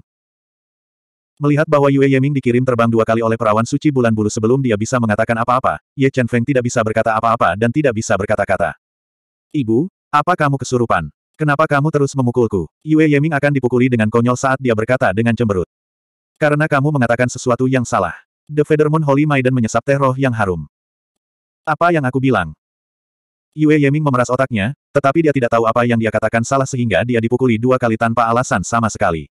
Melihat bahwa Yue Yeming dikirim terbang dua kali oleh perawan suci bulan bulu sebelum dia bisa mengatakan apa-apa, Ye Chen Feng tidak bisa berkata apa-apa dan tidak bisa berkata-kata. Ibu, apa kamu kesurupan? Kenapa kamu terus memukulku? Yue Yeming akan dipukuli dengan konyol saat dia berkata dengan cemberut. Karena kamu mengatakan sesuatu yang salah. The Feather Moon Holy Maiden menyesap teh roh yang harum. Apa yang aku bilang? Yue Yeming memeras otaknya, tetapi dia tidak tahu apa yang dia katakan salah sehingga dia dipukuli dua kali tanpa alasan sama sekali.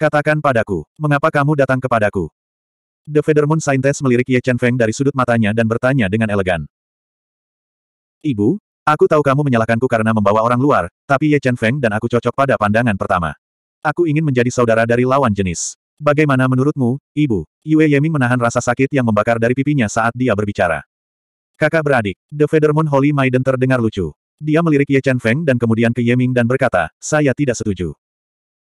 Katakan padaku, mengapa kamu datang kepadaku? The Feather Moon Scientist melirik Ye Chen Feng dari sudut matanya dan bertanya dengan elegan. Ibu, aku tahu kamu menyalahkanku karena membawa orang luar, tapi Ye Chen Feng dan aku cocok pada pandangan pertama. Aku ingin menjadi saudara dari lawan jenis. Bagaimana menurutmu, ibu? Yue Yeming menahan rasa sakit yang membakar dari pipinya saat dia berbicara. Kakak beradik, The Feathermoon Holy Maiden terdengar lucu. Dia melirik Ye Chen Feng dan kemudian ke Ye Ming dan berkata, saya tidak setuju.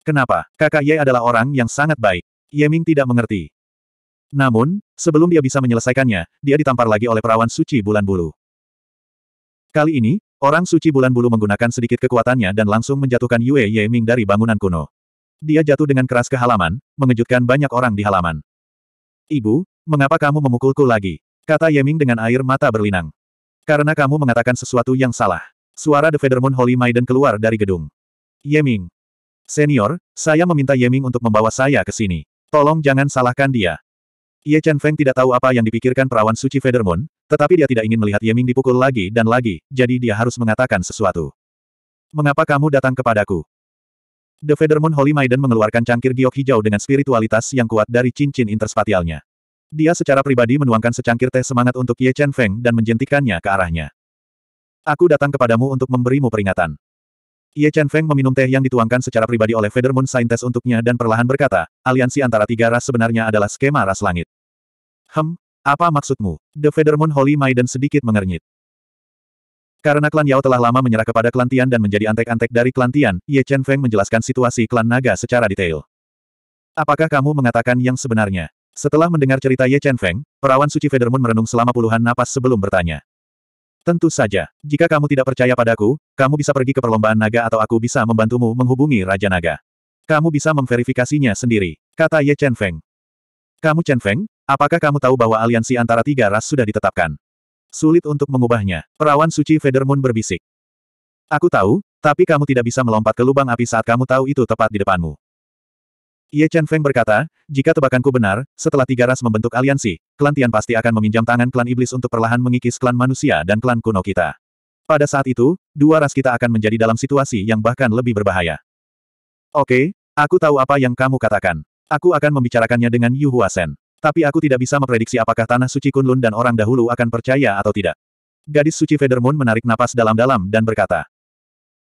Kenapa? Kakak Ye adalah orang yang sangat baik. Ye Ming tidak mengerti. Namun, sebelum dia bisa menyelesaikannya, dia ditampar lagi oleh perawan suci bulan bulu. Kali ini, orang suci bulan bulu menggunakan sedikit kekuatannya dan langsung menjatuhkan Yue Ye Ming dari bangunan kuno. Dia jatuh dengan keras ke halaman, mengejutkan banyak orang di halaman. Ibu, mengapa kamu memukulku lagi? Kata Yeming dengan air mata berlinang. Karena kamu mengatakan sesuatu yang salah. Suara The Feathermoon Holy Maiden keluar dari gedung. Yeming. Senior, saya meminta Yeming untuk membawa saya ke sini. Tolong jangan salahkan dia. Ye Chen Feng tidak tahu apa yang dipikirkan perawan suci Feathermoon, tetapi dia tidak ingin melihat Yeming dipukul lagi dan lagi, jadi dia harus mengatakan sesuatu. Mengapa kamu datang kepadaku? The Feathermoon Holy Maiden mengeluarkan cangkir giok hijau dengan spiritualitas yang kuat dari cincin interspatialnya. Dia secara pribadi menuangkan secangkir teh semangat untuk Ye Chen Feng dan menjentikannya ke arahnya. Aku datang kepadamu untuk memberimu peringatan. Ye Chen Feng meminum teh yang dituangkan secara pribadi oleh Feather Moon Scientist untuknya dan perlahan berkata, aliansi antara tiga ras sebenarnya adalah skema ras langit. Hem, apa maksudmu? The Feather Moon Holy Maiden sedikit mengernyit. Karena klan Yao telah lama menyerah kepada klan Tian dan menjadi antek-antek dari klan Tian, Ye Chen Feng menjelaskan situasi klan Naga secara detail. Apakah kamu mengatakan yang sebenarnya? Setelah mendengar cerita Ye Chen Feng, perawan suci Federmoon merenung selama puluhan napas sebelum bertanya. Tentu saja, jika kamu tidak percaya padaku, kamu bisa pergi ke perlombaan naga atau aku bisa membantumu menghubungi Raja Naga. Kamu bisa memverifikasinya sendiri, kata Ye Chen Feng. Kamu Chen Feng, apakah kamu tahu bahwa aliansi antara tiga ras sudah ditetapkan? Sulit untuk mengubahnya, perawan suci Federmoon berbisik. Aku tahu, tapi kamu tidak bisa melompat ke lubang api saat kamu tahu itu tepat di depanmu. Ye Chen Feng berkata, jika tebakanku benar, setelah tiga ras membentuk aliansi, klan Tian pasti akan meminjam tangan klan iblis untuk perlahan mengikis klan manusia dan klan kuno kita. Pada saat itu, dua ras kita akan menjadi dalam situasi yang bahkan lebih berbahaya. Oke, aku tahu apa yang kamu katakan. Aku akan membicarakannya dengan Yu Huasen. Tapi aku tidak bisa memprediksi apakah Tanah Suci Kunlun dan orang dahulu akan percaya atau tidak. Gadis Suci Federmoon menarik napas dalam-dalam dan berkata,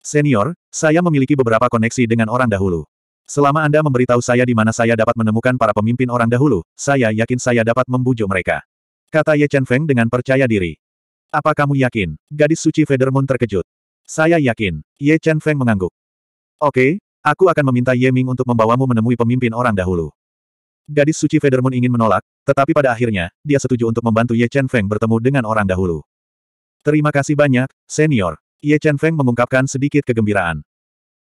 Senior, saya memiliki beberapa koneksi dengan orang dahulu. Selama Anda memberitahu saya di mana saya dapat menemukan para pemimpin orang dahulu, saya yakin saya dapat membujuk mereka. Kata Ye Chen Feng dengan percaya diri. Apa kamu yakin? Gadis suci Federmon terkejut. Saya yakin. Ye Chen Feng mengangguk. Oke, aku akan meminta Ye Ming untuk membawamu menemui pemimpin orang dahulu. Gadis suci Federmon ingin menolak, tetapi pada akhirnya, dia setuju untuk membantu Ye Chen Feng bertemu dengan orang dahulu. Terima kasih banyak, senior. Ye Chen Feng mengungkapkan sedikit kegembiraan.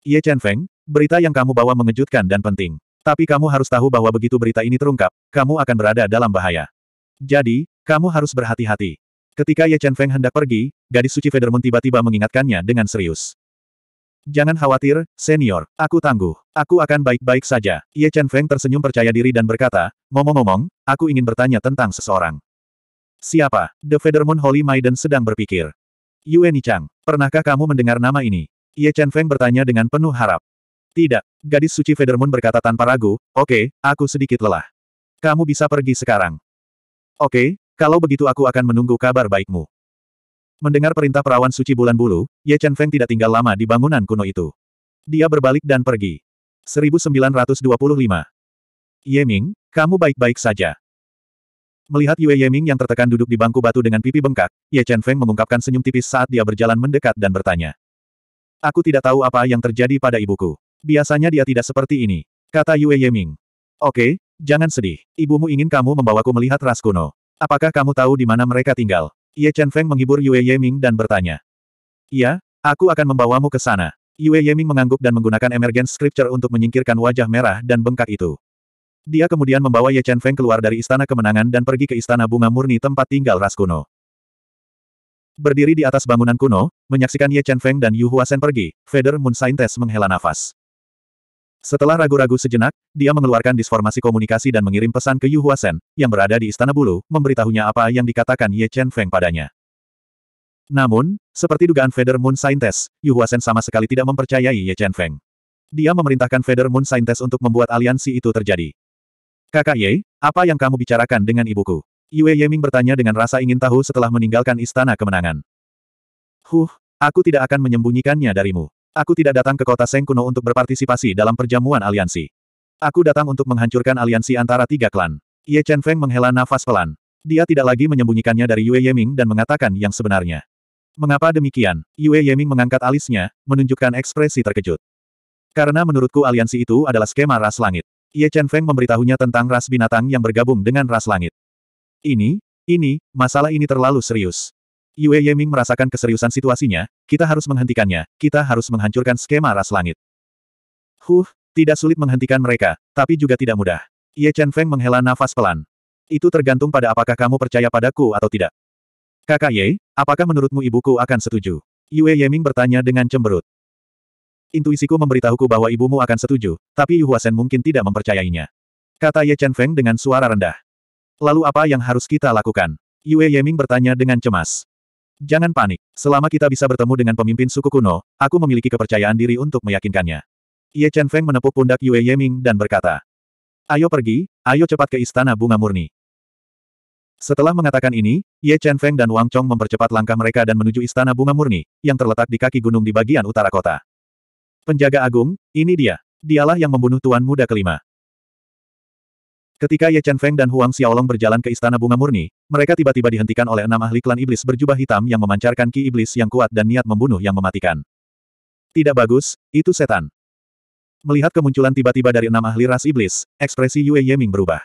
Ye Chen Feng, berita yang kamu bawa mengejutkan dan penting. Tapi kamu harus tahu bahwa begitu berita ini terungkap, kamu akan berada dalam bahaya. Jadi, kamu harus berhati-hati. Ketika Ye Chen Feng hendak pergi, gadis suci Federmon tiba-tiba mengingatkannya dengan serius. Jangan khawatir, senior. Aku tangguh. Aku akan baik-baik saja. Ye Chen Feng tersenyum percaya diri dan berkata, Ngomong-ngomong, aku ingin bertanya tentang seseorang. Siapa? The Federmon Holy Maiden sedang berpikir. Yue Chang, pernahkah kamu mendengar nama ini? Ye Chen Feng bertanya dengan penuh harap. Tidak, gadis suci Federmoon berkata tanpa ragu, oke, okay, aku sedikit lelah. Kamu bisa pergi sekarang. Oke, okay, kalau begitu aku akan menunggu kabar baikmu. Mendengar perintah perawan suci bulan bulu, Ye Chen Feng tidak tinggal lama di bangunan kuno itu. Dia berbalik dan pergi. 1925. Ye Ming, kamu baik-baik saja. Melihat Yue Ye Ming yang tertekan duduk di bangku batu dengan pipi bengkak, Ye Chen Feng mengungkapkan senyum tipis saat dia berjalan mendekat dan bertanya. Aku tidak tahu apa yang terjadi pada ibuku. Biasanya dia tidak seperti ini. Kata Yue Yeming. Oke, jangan sedih. Ibumu ingin kamu membawaku melihat ras kuno. Apakah kamu tahu di mana mereka tinggal? Ye Chen Feng menghibur Yue Yeming dan bertanya. Iya, aku akan membawamu ke sana. Yue Yeming mengangguk dan menggunakan emergen scripture untuk menyingkirkan wajah merah dan bengkak itu. Dia kemudian membawa Ye Chen Feng keluar dari istana kemenangan dan pergi ke istana bunga murni tempat tinggal ras kuno. Berdiri di atas bangunan kuno, menyaksikan Ye Chen Feng dan Yu Huasen pergi, Feder Moon Scientist menghela nafas. Setelah ragu-ragu sejenak, dia mengeluarkan disformasi komunikasi dan mengirim pesan ke Yu Huasen, yang berada di Istana Bulu, memberitahunya apa yang dikatakan Ye Chen Feng padanya. Namun, seperti dugaan Feder Moon Scientist, Yu Huasen sama sekali tidak mempercayai Ye Chen Feng. Dia memerintahkan Feder Moon Scientist untuk membuat aliansi itu terjadi. Kakak Ye, apa yang kamu bicarakan dengan ibuku? Yue Yeming bertanya dengan rasa ingin tahu setelah meninggalkan istana kemenangan. Huh, aku tidak akan menyembunyikannya darimu. Aku tidak datang ke kota Seng kuno untuk berpartisipasi dalam perjamuan aliansi. Aku datang untuk menghancurkan aliansi antara tiga klan. Ye Chen Feng menghela nafas pelan. Dia tidak lagi menyembunyikannya dari Yue Yeming dan mengatakan yang sebenarnya. Mengapa demikian? Yue Yeming mengangkat alisnya, menunjukkan ekspresi terkejut. Karena menurutku aliansi itu adalah skema ras langit. Ye Chen Feng memberitahunya tentang ras binatang yang bergabung dengan ras langit. Ini, ini, masalah ini terlalu serius. Yue Yeming merasakan keseriusan situasinya, kita harus menghentikannya, kita harus menghancurkan skema ras langit. Huh, tidak sulit menghentikan mereka, tapi juga tidak mudah. Ye Chen Feng menghela nafas pelan. Itu tergantung pada apakah kamu percaya padaku atau tidak. Kakak Ye, apakah menurutmu ibuku akan setuju? Yue Yeming bertanya dengan cemberut. Intuisiku memberitahuku bahwa ibumu akan setuju, tapi Yu Huasen mungkin tidak mempercayainya. Kata Ye Chen Feng dengan suara rendah. Lalu apa yang harus kita lakukan? Yue Yeming bertanya dengan cemas. Jangan panik. Selama kita bisa bertemu dengan pemimpin suku kuno, aku memiliki kepercayaan diri untuk meyakinkannya. Ye Chen Feng menepuk pundak Yue Yeming dan berkata, Ayo pergi, ayo cepat ke Istana Bunga Murni. Setelah mengatakan ini, Ye Chen Feng dan Wang Chong mempercepat langkah mereka dan menuju Istana Bunga Murni, yang terletak di kaki gunung di bagian utara kota. Penjaga Agung, ini dia. Dialah yang membunuh Tuan Muda kelima. Ketika Ye Chen Feng dan Huang Xiaolong berjalan ke Istana Bunga Murni, mereka tiba-tiba dihentikan oleh enam ahli klan iblis berjubah hitam yang memancarkan ki iblis yang kuat dan niat membunuh yang mematikan. Tidak bagus, itu setan. Melihat kemunculan tiba-tiba dari enam ahli ras iblis, ekspresi Yue Yeming berubah.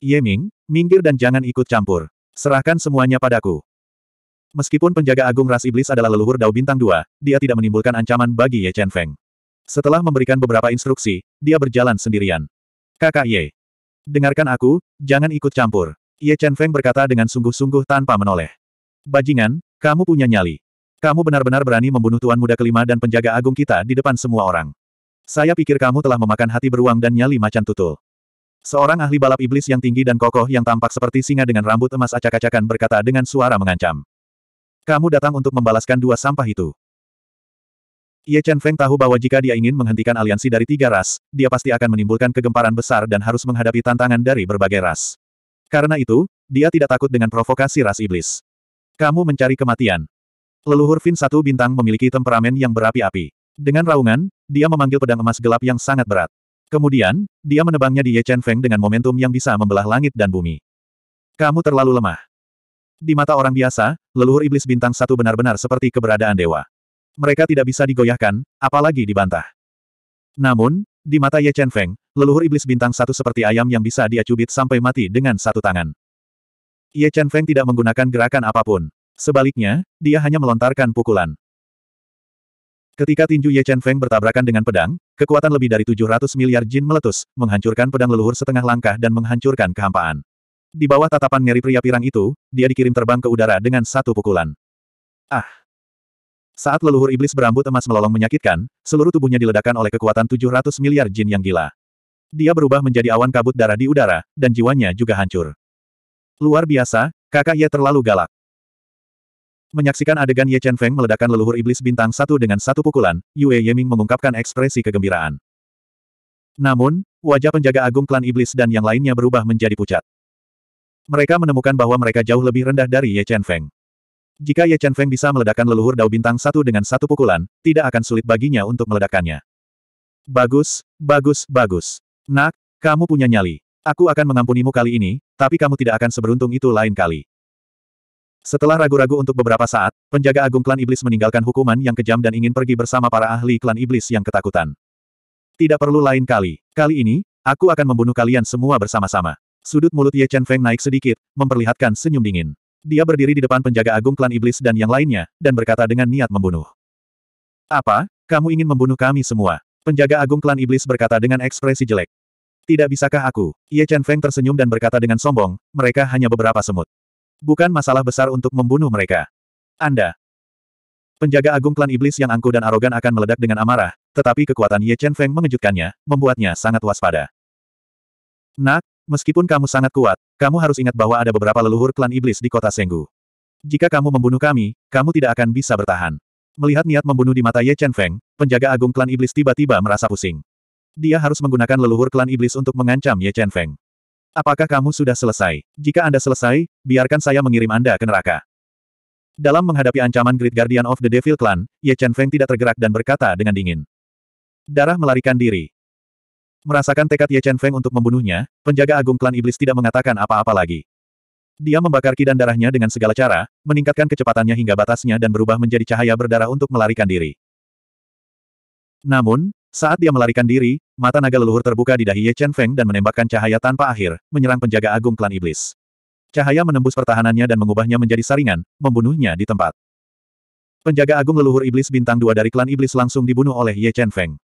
Yeming, minggir dan jangan ikut campur. Serahkan semuanya padaku. Meskipun penjaga agung ras iblis adalah leluhur Dao Bintang 2, dia tidak menimbulkan ancaman bagi Ye Chen Feng. Setelah memberikan beberapa instruksi, dia berjalan sendirian. Kakak Ye, Dengarkan aku, jangan ikut campur. Ye Chen Feng berkata dengan sungguh-sungguh tanpa menoleh. Bajingan, kamu punya nyali. Kamu benar-benar berani membunuh tuan muda kelima dan penjaga agung kita di depan semua orang. Saya pikir kamu telah memakan hati beruang dan nyali macan tutul. Seorang ahli balap iblis yang tinggi dan kokoh yang tampak seperti singa dengan rambut emas acak-acakan berkata dengan suara mengancam. Kamu datang untuk membalaskan dua sampah itu. Ye Chen Feng tahu bahwa jika dia ingin menghentikan aliansi dari tiga ras, dia pasti akan menimbulkan kegemparan besar dan harus menghadapi tantangan dari berbagai ras. Karena itu, dia tidak takut dengan provokasi ras iblis. Kamu mencari kematian. Leluhur Fin satu bintang memiliki temperamen yang berapi-api. Dengan raungan, dia memanggil pedang emas gelap yang sangat berat. Kemudian, dia menebangnya di Ye Chen Feng dengan momentum yang bisa membelah langit dan bumi. Kamu terlalu lemah. Di mata orang biasa, leluhur iblis bintang satu benar-benar seperti keberadaan dewa. Mereka tidak bisa digoyahkan, apalagi dibantah. Namun, di mata Ye Chen Feng, leluhur iblis bintang satu seperti ayam yang bisa dia cubit sampai mati dengan satu tangan. Ye Chen Feng tidak menggunakan gerakan apapun. Sebaliknya, dia hanya melontarkan pukulan. Ketika tinju Ye Chen Feng bertabrakan dengan pedang, kekuatan lebih dari 700 miliar jin meletus, menghancurkan pedang leluhur setengah langkah dan menghancurkan kehampaan. Di bawah tatapan ngeri pria pirang itu, dia dikirim terbang ke udara dengan satu pukulan. Ah! Saat leluhur iblis berambut emas melolong menyakitkan, seluruh tubuhnya diledakkan oleh kekuatan 700 miliar jin yang gila. Dia berubah menjadi awan kabut darah di udara, dan jiwanya juga hancur. Luar biasa, kakak Ye terlalu galak. Menyaksikan adegan Ye Chen Feng meledakkan leluhur iblis bintang satu dengan satu pukulan, Yue Yeming mengungkapkan ekspresi kegembiraan. Namun, wajah penjaga agung klan iblis dan yang lainnya berubah menjadi pucat. Mereka menemukan bahwa mereka jauh lebih rendah dari Ye Chen Feng. Jika Ye Chen Feng bisa meledakkan leluhur dao bintang satu dengan satu pukulan, tidak akan sulit baginya untuk meledakkannya. Bagus, bagus, bagus. Nak, kamu punya nyali. Aku akan mengampunimu kali ini, tapi kamu tidak akan seberuntung itu lain kali. Setelah ragu-ragu untuk beberapa saat, penjaga agung klan iblis meninggalkan hukuman yang kejam dan ingin pergi bersama para ahli klan iblis yang ketakutan. Tidak perlu lain kali. Kali ini, aku akan membunuh kalian semua bersama-sama. Sudut mulut Ye Chen Feng naik sedikit, memperlihatkan senyum dingin. Dia berdiri di depan penjaga agung klan iblis dan yang lainnya, dan berkata dengan niat membunuh. Apa? Kamu ingin membunuh kami semua? Penjaga agung klan iblis berkata dengan ekspresi jelek. Tidak bisakah aku? Ye Chen Feng tersenyum dan berkata dengan sombong, mereka hanya beberapa semut. Bukan masalah besar untuk membunuh mereka. Anda. Penjaga agung klan iblis yang angkuh dan arogan akan meledak dengan amarah, tetapi kekuatan Ye Chen Feng mengejutkannya, membuatnya sangat waspada. Nak, meskipun kamu sangat kuat, kamu harus ingat bahwa ada beberapa leluhur klan iblis di kota Senggu. Jika kamu membunuh kami, kamu tidak akan bisa bertahan. Melihat niat membunuh di mata Ye Chen Feng, penjaga agung klan iblis tiba-tiba merasa pusing. Dia harus menggunakan leluhur klan iblis untuk mengancam Ye Chen Feng. Apakah kamu sudah selesai? Jika Anda selesai, biarkan saya mengirim Anda ke neraka. Dalam menghadapi ancaman Great Guardian of the Devil Clan, Ye Chen Feng tidak tergerak dan berkata dengan dingin. Darah melarikan diri. Merasakan tekad Ye Chen Feng untuk membunuhnya, penjaga agung klan iblis tidak mengatakan apa-apa lagi. Dia membakar ki dan darahnya dengan segala cara, meningkatkan kecepatannya hingga batasnya dan berubah menjadi cahaya berdarah untuk melarikan diri. Namun, saat dia melarikan diri, mata naga leluhur terbuka di dahi Ye Chen Feng dan menembakkan cahaya tanpa akhir, menyerang penjaga agung klan iblis. Cahaya menembus pertahanannya dan mengubahnya menjadi saringan, membunuhnya di tempat. Penjaga agung leluhur iblis bintang dua dari klan iblis langsung dibunuh oleh Ye Chen Feng.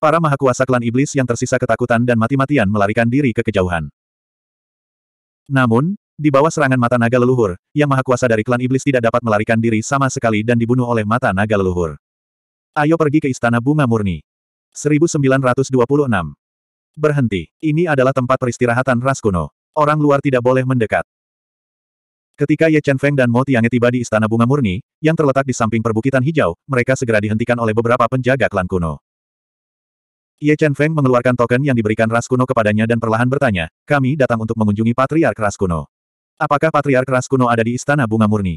Para mahakuasa klan iblis yang tersisa ketakutan dan mati-matian melarikan diri ke kejauhan. Namun, di bawah serangan mata naga leluhur, yang mahakuasa dari klan iblis tidak dapat melarikan diri sama sekali dan dibunuh oleh mata naga leluhur. Ayo pergi ke Istana Bunga Murni. 1926. Berhenti. Ini adalah tempat peristirahatan ras kuno. Orang luar tidak boleh mendekat. Ketika Ye Chen Feng dan Mo Tiange tiba di Istana Bunga Murni, yang terletak di samping perbukitan hijau, mereka segera dihentikan oleh beberapa penjaga klan kuno. Ye Chen Feng mengeluarkan token yang diberikan ras kuno kepadanya dan perlahan bertanya, kami datang untuk mengunjungi Patriark ras kuno. Apakah Patriark ras kuno ada di Istana Bunga Murni?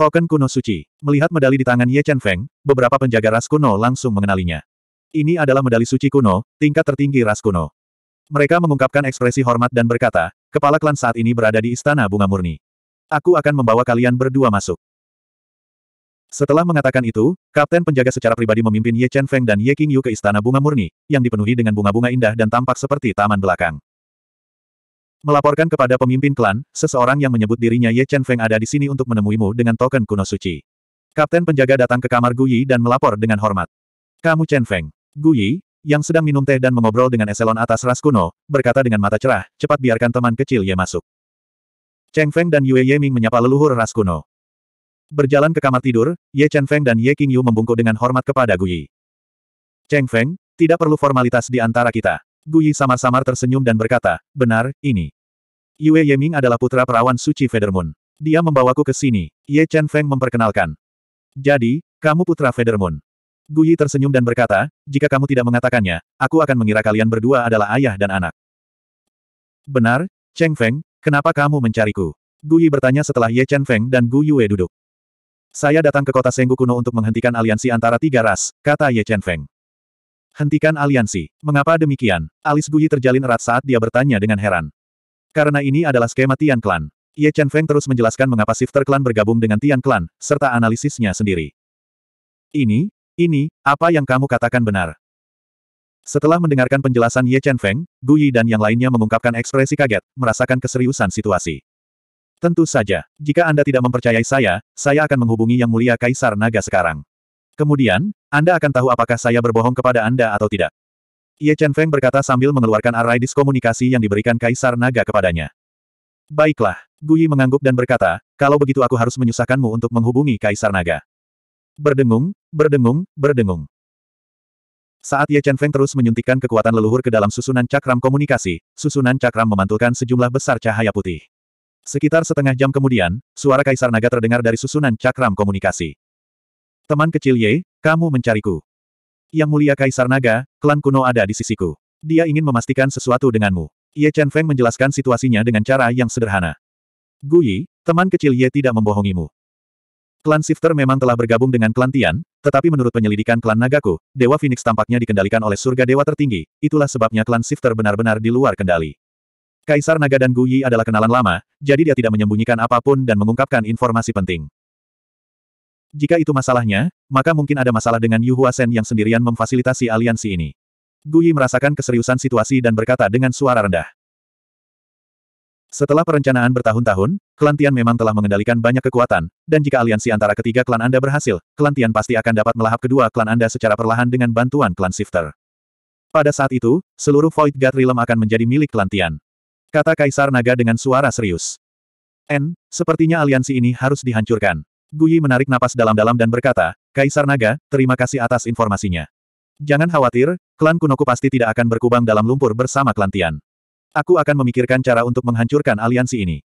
Token kuno suci. Melihat medali di tangan Ye Chen Feng, beberapa penjaga ras kuno langsung mengenalinya. Ini adalah medali suci kuno, tingkat tertinggi ras kuno. Mereka mengungkapkan ekspresi hormat dan berkata, kepala klan saat ini berada di Istana Bunga Murni. Aku akan membawa kalian berdua masuk. Setelah mengatakan itu, Kapten Penjaga secara pribadi memimpin Ye Chen Feng dan Ye King Yu ke Istana Bunga Murni, yang dipenuhi dengan bunga-bunga indah dan tampak seperti taman belakang. Melaporkan kepada pemimpin klan, seseorang yang menyebut dirinya Ye Chen Feng ada di sini untuk menemuimu dengan token kuno suci. Kapten Penjaga datang ke kamar Guyi dan melapor dengan hormat. Kamu Chen Feng. Guyi, yang sedang minum teh dan mengobrol dengan eselon atas ras kuno, berkata dengan mata cerah, cepat biarkan teman kecil Ye masuk. Cheng Feng dan Yue Ye Ming menyapa leluhur ras kuno. Berjalan ke kamar tidur, Ye Chen Feng dan Ye Qingyu membungkuk dengan hormat kepada Guyi. Cheng Feng, tidak perlu formalitas di antara kita. Guyi samar-samar tersenyum dan berkata, benar, ini. Yue Yeming adalah putra perawan suci Federmoon. Dia membawaku ke sini, Ye Chen Feng memperkenalkan. Jadi, kamu putra Federmoon. Guyi tersenyum dan berkata, jika kamu tidak mengatakannya, aku akan mengira kalian berdua adalah ayah dan anak. Benar, Cheng Feng, kenapa kamu mencariku? Guyi bertanya setelah Ye Chen Feng dan Gu Yue duduk. Saya datang ke kota Senggu kuno untuk menghentikan aliansi antara tiga ras, kata Ye Chen Feng. Hentikan aliansi. Mengapa demikian? Alis Guyi terjalin erat saat dia bertanya dengan heran. Karena ini adalah skema Tian Clan. Ye Chen Feng terus menjelaskan mengapa Shifter Clan bergabung dengan Tian Clan, serta analisisnya sendiri. Ini, ini, apa yang kamu katakan benar? Setelah mendengarkan penjelasan Ye Chen Feng, Guyi dan yang lainnya mengungkapkan ekspresi kaget, merasakan keseriusan situasi. Tentu saja, jika Anda tidak mempercayai saya, saya akan menghubungi Yang Mulia Kaisar Naga sekarang. Kemudian, Anda akan tahu apakah saya berbohong kepada Anda atau tidak. Ye Chen Feng berkata sambil mengeluarkan arai diskomunikasi yang diberikan Kaisar Naga kepadanya. Baiklah, Guyi mengangguk dan berkata, kalau begitu aku harus menyusahkanmu untuk menghubungi Kaisar Naga. Berdengung, berdengung, berdengung. Saat Ye Chen Feng terus menyuntikkan kekuatan leluhur ke dalam susunan cakram komunikasi, susunan cakram memantulkan sejumlah besar cahaya putih. Sekitar setengah jam kemudian, suara Kaisar Naga terdengar dari susunan cakram komunikasi. Teman kecil Ye, kamu mencariku. Yang mulia Kaisar Naga, klan kuno ada di sisiku. Dia ingin memastikan sesuatu denganmu. Ye Chen Feng menjelaskan situasinya dengan cara yang sederhana. Gui, teman kecil Ye tidak membohongimu. Klan Shifter memang telah bergabung dengan klan Tian, tetapi menurut penyelidikan klan Nagaku, Dewa Phoenix tampaknya dikendalikan oleh surga dewa tertinggi, itulah sebabnya klan Shifter benar-benar di luar kendali. Kaisar Naga dan Guyi adalah kenalan lama, jadi dia tidak menyembunyikan apapun dan mengungkapkan informasi penting. Jika itu masalahnya, maka mungkin ada masalah dengan Yu Huasen yang sendirian memfasilitasi aliansi ini. Guyi merasakan keseriusan situasi dan berkata dengan suara rendah. Setelah perencanaan bertahun-tahun, klan Tian memang telah mengendalikan banyak kekuatan, dan jika aliansi antara ketiga klan Anda berhasil, klan Tian pasti akan dapat melahap kedua klan Anda secara perlahan dengan bantuan klan Shifter. Pada saat itu, seluruh Void God Realm akan menjadi milik klan Tian. Kata Kaisar Naga dengan suara serius. N, sepertinya aliansi ini harus dihancurkan. Guyi menarik napas dalam-dalam dan berkata, Kaisar Naga, terima kasih atas informasinya. Jangan khawatir, klan Kunoku pasti tidak akan berkubang dalam lumpur bersama klan Tian. Aku akan memikirkan cara untuk menghancurkan aliansi ini.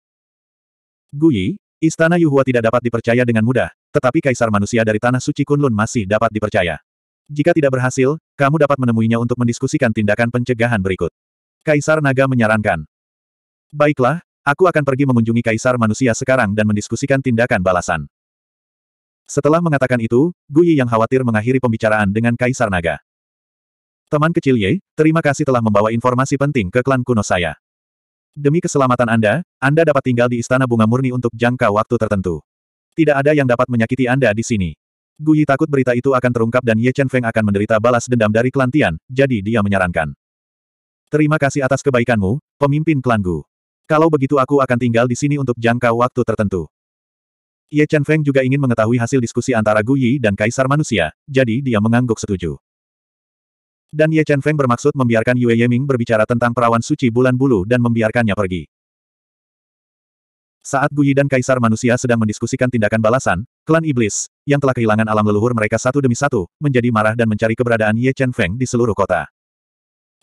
Guyi, istana Yuhua tidak dapat dipercaya dengan mudah, tetapi kaisar manusia dari tanah suci Kunlun masih dapat dipercaya. Jika tidak berhasil, kamu dapat menemuinya untuk mendiskusikan tindakan pencegahan berikut. Kaisar Naga menyarankan. Baiklah, aku akan pergi mengunjungi kaisar manusia sekarang dan mendiskusikan tindakan balasan. Setelah mengatakan itu, Guyi yang khawatir mengakhiri pembicaraan dengan kaisar naga. Teman kecil Ye, terima kasih telah membawa informasi penting ke klan kuno saya. Demi keselamatan Anda, Anda dapat tinggal di Istana Bunga Murni untuk jangka waktu tertentu. Tidak ada yang dapat menyakiti Anda di sini. Guyi takut berita itu akan terungkap dan Ye Chen Feng akan menderita balas dendam dari klan jadi dia menyarankan. Terima kasih atas kebaikanmu, pemimpin klan Gu. Kalau begitu aku akan tinggal di sini untuk jangka waktu tertentu. Ye Chen Feng juga ingin mengetahui hasil diskusi antara Gu Yi dan Kaisar Manusia, jadi dia mengangguk setuju. Dan Ye Chen Feng bermaksud membiarkan Yue Yeming berbicara tentang perawan suci bulan bulu dan membiarkannya pergi. Saat Gu Yi dan Kaisar Manusia sedang mendiskusikan tindakan balasan, klan iblis, yang telah kehilangan alam leluhur mereka satu demi satu, menjadi marah dan mencari keberadaan Ye Chen Feng di seluruh kota.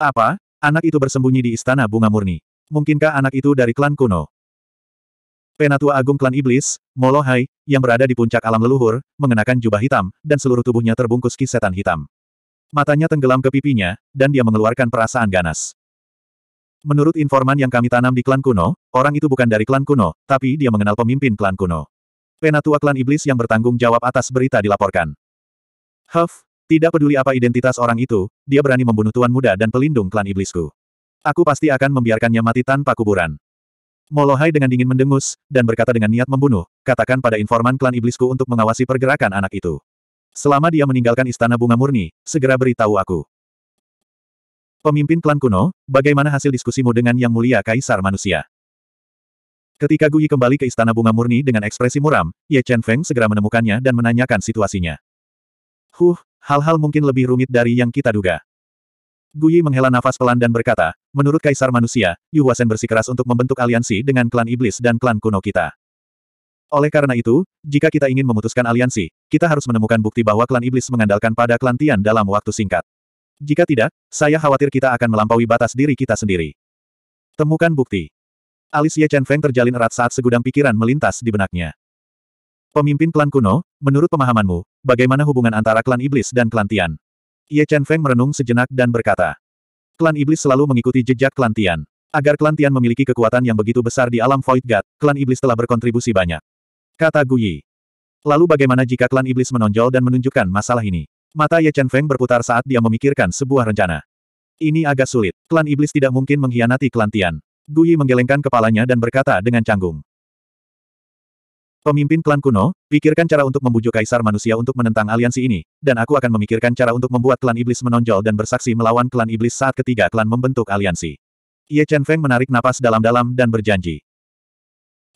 Apa? Anak itu bersembunyi di istana bunga murni mungkinkah anak itu dari klan kuno? Penatua Agung Klan Iblis, Molohai, yang berada di puncak alam leluhur, mengenakan jubah hitam, dan seluruh tubuhnya terbungkus kisetan hitam. Matanya tenggelam ke pipinya, dan dia mengeluarkan perasaan ganas. Menurut informan yang kami tanam di klan kuno, orang itu bukan dari klan kuno, tapi dia mengenal pemimpin klan kuno. Penatua klan iblis yang bertanggung jawab atas berita dilaporkan. Huff, tidak peduli apa identitas orang itu, dia berani membunuh tuan muda dan pelindung klan iblisku. Aku pasti akan membiarkannya mati tanpa kuburan. Molohai dengan dingin mendengus, dan berkata dengan niat membunuh, katakan pada informan klan iblisku untuk mengawasi pergerakan anak itu. Selama dia meninggalkan istana bunga murni, segera beritahu aku. Pemimpin klan kuno, bagaimana hasil diskusimu dengan Yang Mulia Kaisar Manusia? Ketika Gui kembali ke istana bunga murni dengan ekspresi muram, Ye Chen Feng segera menemukannya dan menanyakan situasinya. Huh, hal-hal mungkin lebih rumit dari yang kita duga. Guyi menghela nafas pelan dan berkata, menurut Kaisar Manusia, Yuhuasen bersikeras untuk membentuk aliansi dengan klan iblis dan klan kuno kita. Oleh karena itu, jika kita ingin memutuskan aliansi, kita harus menemukan bukti bahwa klan iblis mengandalkan pada klan Tian dalam waktu singkat. Jika tidak, saya khawatir kita akan melampaui batas diri kita sendiri. Temukan bukti. Alis Ye Chen Feng terjalin erat saat segudang pikiran melintas di benaknya. Pemimpin klan kuno, menurut pemahamanmu, bagaimana hubungan antara klan iblis dan klan Tian? Ye Chen Feng merenung sejenak dan berkata. Klan Iblis selalu mengikuti jejak klan Tian. Agar klan Tian memiliki kekuatan yang begitu besar di alam Void God, klan Iblis telah berkontribusi banyak. Kata Guyi. Lalu bagaimana jika klan Iblis menonjol dan menunjukkan masalah ini? Mata Ye Chen Feng berputar saat dia memikirkan sebuah rencana. Ini agak sulit. Klan Iblis tidak mungkin mengkhianati klan Tian. Guyi menggelengkan kepalanya dan berkata dengan canggung. Pemimpin klan kuno, pikirkan cara untuk membujuk kaisar manusia untuk menentang aliansi ini, dan aku akan memikirkan cara untuk membuat klan iblis menonjol dan bersaksi melawan klan iblis saat ketiga klan membentuk aliansi. Ye Chen Feng menarik napas dalam-dalam dan berjanji.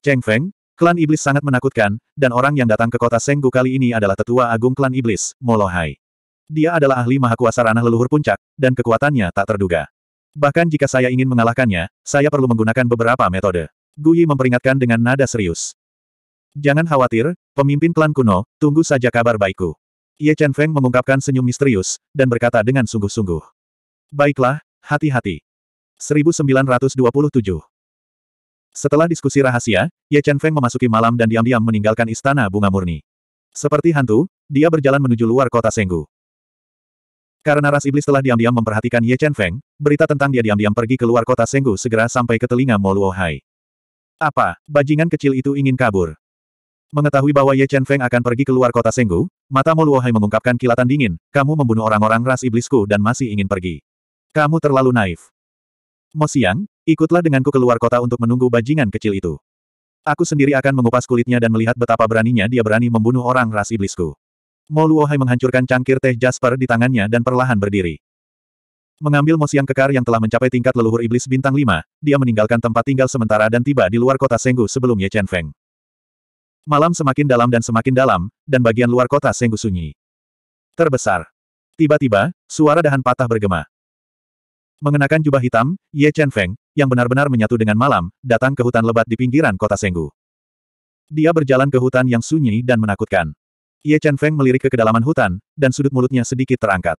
Cheng Feng, klan iblis sangat menakutkan, dan orang yang datang ke kota Senggu kali ini adalah tetua agung klan iblis, Molohai. Dia adalah ahli mahakuasa ranah leluhur puncak, dan kekuatannya tak terduga. Bahkan jika saya ingin mengalahkannya, saya perlu menggunakan beberapa metode. Guyi memperingatkan dengan nada serius. Jangan khawatir, pemimpin klan kuno, tunggu saja kabar baikku. Ye Chen Feng mengungkapkan senyum misterius, dan berkata dengan sungguh-sungguh. Baiklah, hati-hati. 1927 Setelah diskusi rahasia, Ye Chen Feng memasuki malam dan diam-diam meninggalkan istana bunga murni. Seperti hantu, dia berjalan menuju luar kota Senggu. Karena ras iblis telah diam-diam memperhatikan Ye Chen Feng, berita tentang dia diam-diam pergi ke luar kota Senggu segera sampai ke telinga Mo Luohai. Apa, bajingan kecil itu ingin kabur? Mengetahui bahwa Ye Chen Feng akan pergi keluar kota Senggu, mata Mo Luohai mengungkapkan kilatan dingin, kamu membunuh orang-orang ras iblisku dan masih ingin pergi. Kamu terlalu naif. Mo Siang, ikutlah denganku keluar kota untuk menunggu bajingan kecil itu. Aku sendiri akan mengupas kulitnya dan melihat betapa beraninya dia berani membunuh orang ras iblisku. Mo Luohai menghancurkan cangkir teh Jasper di tangannya dan perlahan berdiri. Mengambil Mo Siang kekar yang telah mencapai tingkat leluhur iblis bintang 5, dia meninggalkan tempat tinggal sementara dan tiba di luar kota Senggu sebelum Ye Chen Feng. Malam semakin dalam dan semakin dalam, dan bagian luar kota Senggu sunyi. Terbesar. Tiba-tiba, suara dahan patah bergema. Mengenakan jubah hitam, Ye Chen Feng, yang benar-benar menyatu dengan malam, datang ke hutan lebat di pinggiran kota Senggu. Dia berjalan ke hutan yang sunyi dan menakutkan. Ye Chen Feng melirik ke kedalaman hutan, dan sudut mulutnya sedikit terangkat.